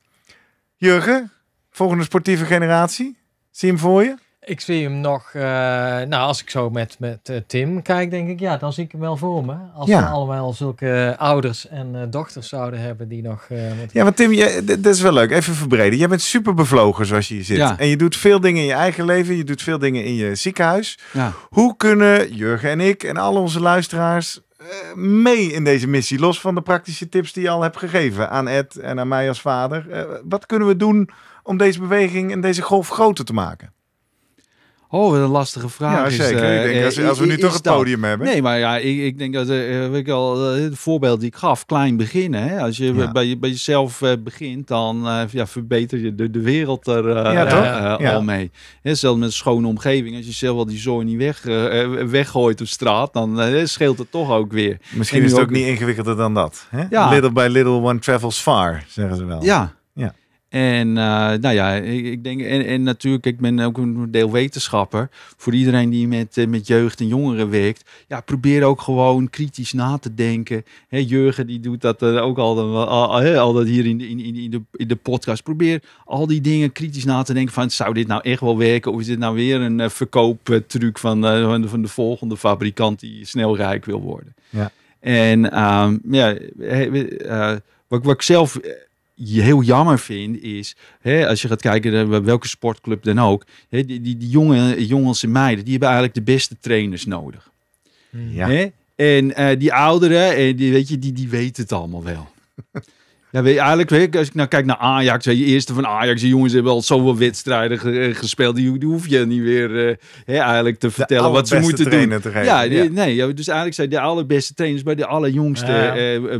Jurgen, volgende sportieve generatie. Zie hem voor je? Ik zie hem nog, eh, nou als ik zo met, met eh, Tim kijk, denk ik, ja, dan zie ik hem wel voor me. Als ja. we allemaal zulke ouders en eh, dochters zouden hebben die nog... Ja, maar Tim, dit dat is wel leuk. Even verbreden. Jij bent super bevlogen zoals je hier zit. En je doet veel dingen in je eigen leven. Je doet veel dingen in je ziekenhuis. Hoe kunnen Jurgen en ik en al onze luisteraars mee in deze missie? Los van de praktische tips die je al hebt gegeven aan Ed en aan mij als vader. wat kunnen we doen om deze beweging en deze golf groter te maken? Oh, wat een lastige vraag. Ja, zeker. ik eh, denk, eh, als, we nu toch het podium hebben. Nee, maar ja, ik, ik denk dat eh, ik al, het voorbeeld die ik gaf, klein beginnen. Hè? Als je bij, bij jezelf begint, dan ja, verbeter je de, de wereld er ja, al mee. Hè, zelfs met een schone omgeving. Als je zelf al die zooi niet weg, weggooit op straat, dan scheelt het toch ook weer. Misschien is het ook, niet ingewikkelder dan dat. Hè? Little by little one travels far, zeggen ze wel. Ja, en eh, nou ja, ik, denk, en, natuurlijk, ik ben ook een deel wetenschapper. Voor iedereen die met, eh, met jeugd en jongeren werkt, ja, probeer ook gewoon kritisch na te denken. He, Jurgen die doet dat eh, ook al, al, dat hier in, in, in, de, in de podcast. Probeer al die dingen kritisch na te denken van, zou dit nou echt wel werken? Of is dit nou weer een verkooptruc van, van de volgende fabrikant die snel rijk wil worden? Ja. En um, ja, wat, wat ik zelf je heel jammer vind is, hè, als je gaat kijken naar welke sportclub dan ook, hè, die, die, die, jongens en meiden, die hebben eigenlijk de beste trainers nodig. Ja. Hè? En eh, die ouderen, en eh, die, weet je, die, die weten het allemaal wel. [laughs] Ja, eigenlijk, weet als ik nou kijk naar Ajax, je, eerste van Ajax, die jongens hebben al zoveel wedstrijden eh, gespeeld, die, die, hoef je niet weer eh, hè, eigenlijk te vertellen wat ze moeten doen. ja, nee, dus eigenlijk zijn de allerbeste trainers bij de allerjongste eh,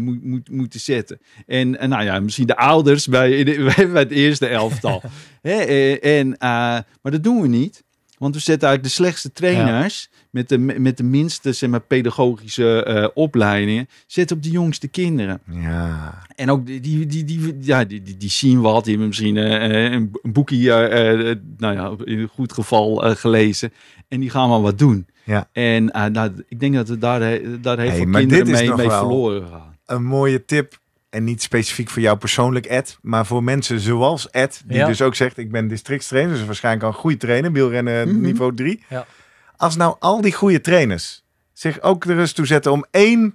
moeten zetten. En, nou ja, misschien de ouders bij, [laughs] bij, het eerste elftal. [laughs] Hè, en, maar dat doen we niet, want we zetten eigenlijk de slechtste trainers met de, met de minste zeg maar, pedagogische eh, opleidingen. Zet op de jongste kinderen. Ja. En ook die, die, die, ja, die, die, zien wat. Die hebben misschien eh, eh, een boekje, uh, nou ja, in goed geval gelezen. En die gaan maar wat doen. Ja. En nou, ik denk dat we daar, daar heel hey, kinderen mee, verloren gaan. Een mooie tip en niet specifiek voor jou persoonlijk, Ed, maar voor mensen zoals Ed, die dus ook zegt: Ik ben districtstrainer, dus waarschijnlijk al een goede trainer, wielrennen mhm. niveau 3. Ja. Als nou al die goede trainers zich ook de rust toe zetten om één. Nou,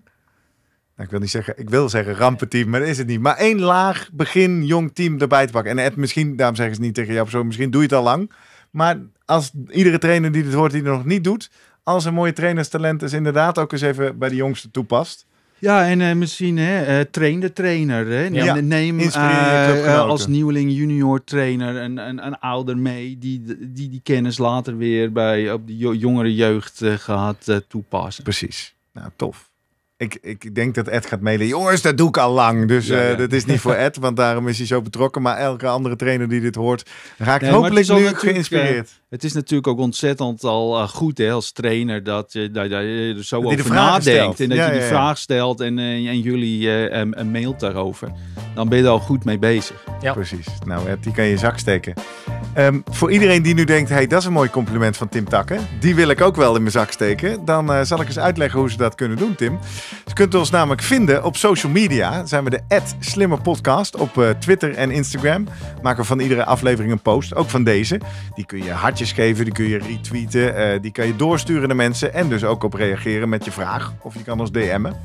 ik wil niet zeggen, ik wil zeggen rampenteam, maar dat is het niet. Maar één laag begin jong team erbij te pakken. En Ed, misschien, daarom zeggen ze niet tegen jou zo, misschien doe je het al lang. Maar als iedere trainer die dit hoort, die het nog niet doet, als een mooie trainerstalent is, inderdaad ook eens even bij de jongste toepast. Ja, en eh, misschien hè, eh, train de trainer. Hè. Neem, eh, als nieuweling junior trainer een, een, een, ouder mee die, die die kennis later weer bij, op de jongere jeugd gaat toepassen. Precies. Nou, tof. Ik, ik denk dat Ed gaat mailen. Jongens, dat doe ik al lang. Dus eh, dat is niet [laughs] voor Ed, want daarom is hij zo betrokken. Maar elke andere trainer die dit hoort, raakt hopelijk nu geïnspireerd. Eh, het is natuurlijk ook ontzettend al eh, goed hè, als trainer dat je, dat, je zo over nadenkt. En dat je die vraag stelt en, en jullie een, een mailt daarover. Dan ben je er al goed mee bezig. Ja. Precies. Nou Ed, die kan je zak steken. Ehm, voor iedereen die nu denkt, hey, dat is een mooi compliment van Tim Takken. Die wil ik ook wel in mijn zak steken. Dan zal ik eens uitleggen hoe ze dat kunnen doen, Tim. Je kunt ons namelijk vinden op social media. Zijn we de Slimmer Podcast op eh, Twitter en Instagram. Maken van iedere aflevering een post, ook van deze. Die kun je hartjes geven, die kun je retweeten, eh, die kan je doorsturen naar mensen. En dus ook op reageren met je vraag. Of je kan ons DM'en.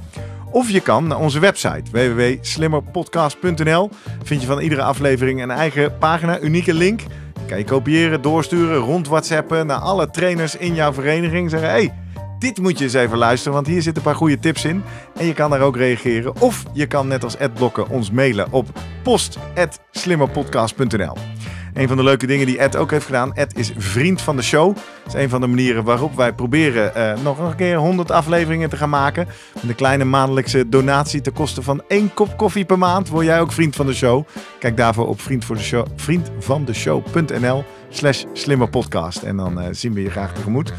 Of je kan naar onze website www.slimmerpodcast.nl. Vind je van iedere aflevering een eigen pagina, unieke link. Kan je kopiëren, doorsturen, rond WhatsAppen naar alle trainers in jouw vereniging. Zeggen: Hey, dit moet je eens even luisteren, want hier zitten een paar goede tips in. En je kan daar ook reageren. Of je kan net als Ed Blokken ons mailen op post.slimmerpodcast.nl. Een van de leuke dingen die Ed ook heeft gedaan. Ed is vriend van de show. Dat is een van de manieren waarop wij proberen eh, nog een keer 100 afleveringen te gaan maken. Met een kleine maandelijkse donatie te kosten van één kop koffie per maand. Word jij ook vriend van de show? Kijk daarvoor op vriendvandeshow.nl slash slimmerpodcast. En dan eh, zien we je graag tegemoet.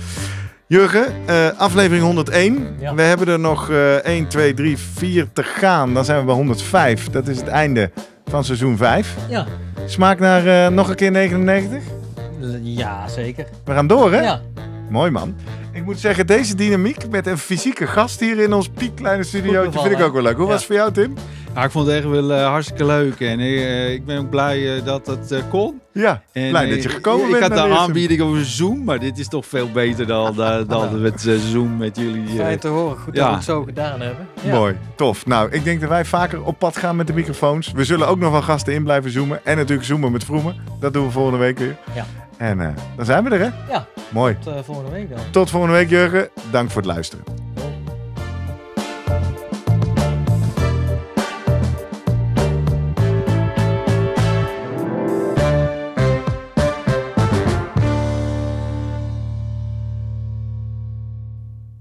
Jurgen, uh, aflevering 101. We hebben er nog uh, 1, 2, 3, 4 te gaan. Dan zijn we bij 105. Dat is het einde van seizoen 5. Ja. Smaak naar uh, nog een keer 99? Ja, zeker. We gaan door, hè? Ja. Mooi man. Ik moet zeggen, deze dynamiek met een fysieke gast hier in ons piepkleine studiootje vind ik ook wel leuk. Hoe was het voor jou, Tim? Nou, ik vond het echt wel eh, hartstikke leuk. En eh, ik ben ook blij eh, dat het kon. Ja, blij dat je gekomen bent. Ik had de aanbieding over Zoom, maar dit is toch veel beter dan, [laughs] dan met Zoom met jullie. Fijn te horen, goed dat we het zo gedaan hebben. Ja. Mooi, tof. Nou, ik denk dat wij vaker op pad gaan met de microfoons. We zullen ook nog wel gasten in blijven zoomen. En natuurlijk zoomen met Vroemen. Dat doen we volgende week weer. Ja. En eh, dan zijn we er, hè? Ja. Mooi. Tot eh, volgende week dan. Tot volgende week, Jurgen. Dank voor het luisteren.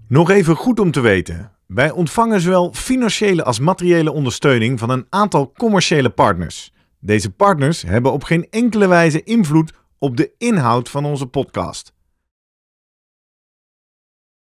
Nog even goed om te weten. Wij ontvangen zowel financiële als materiële ondersteuning van een aantal commerciële partners. Deze partners hebben op geen enkele wijze invloed op de inhoud van onze podcast.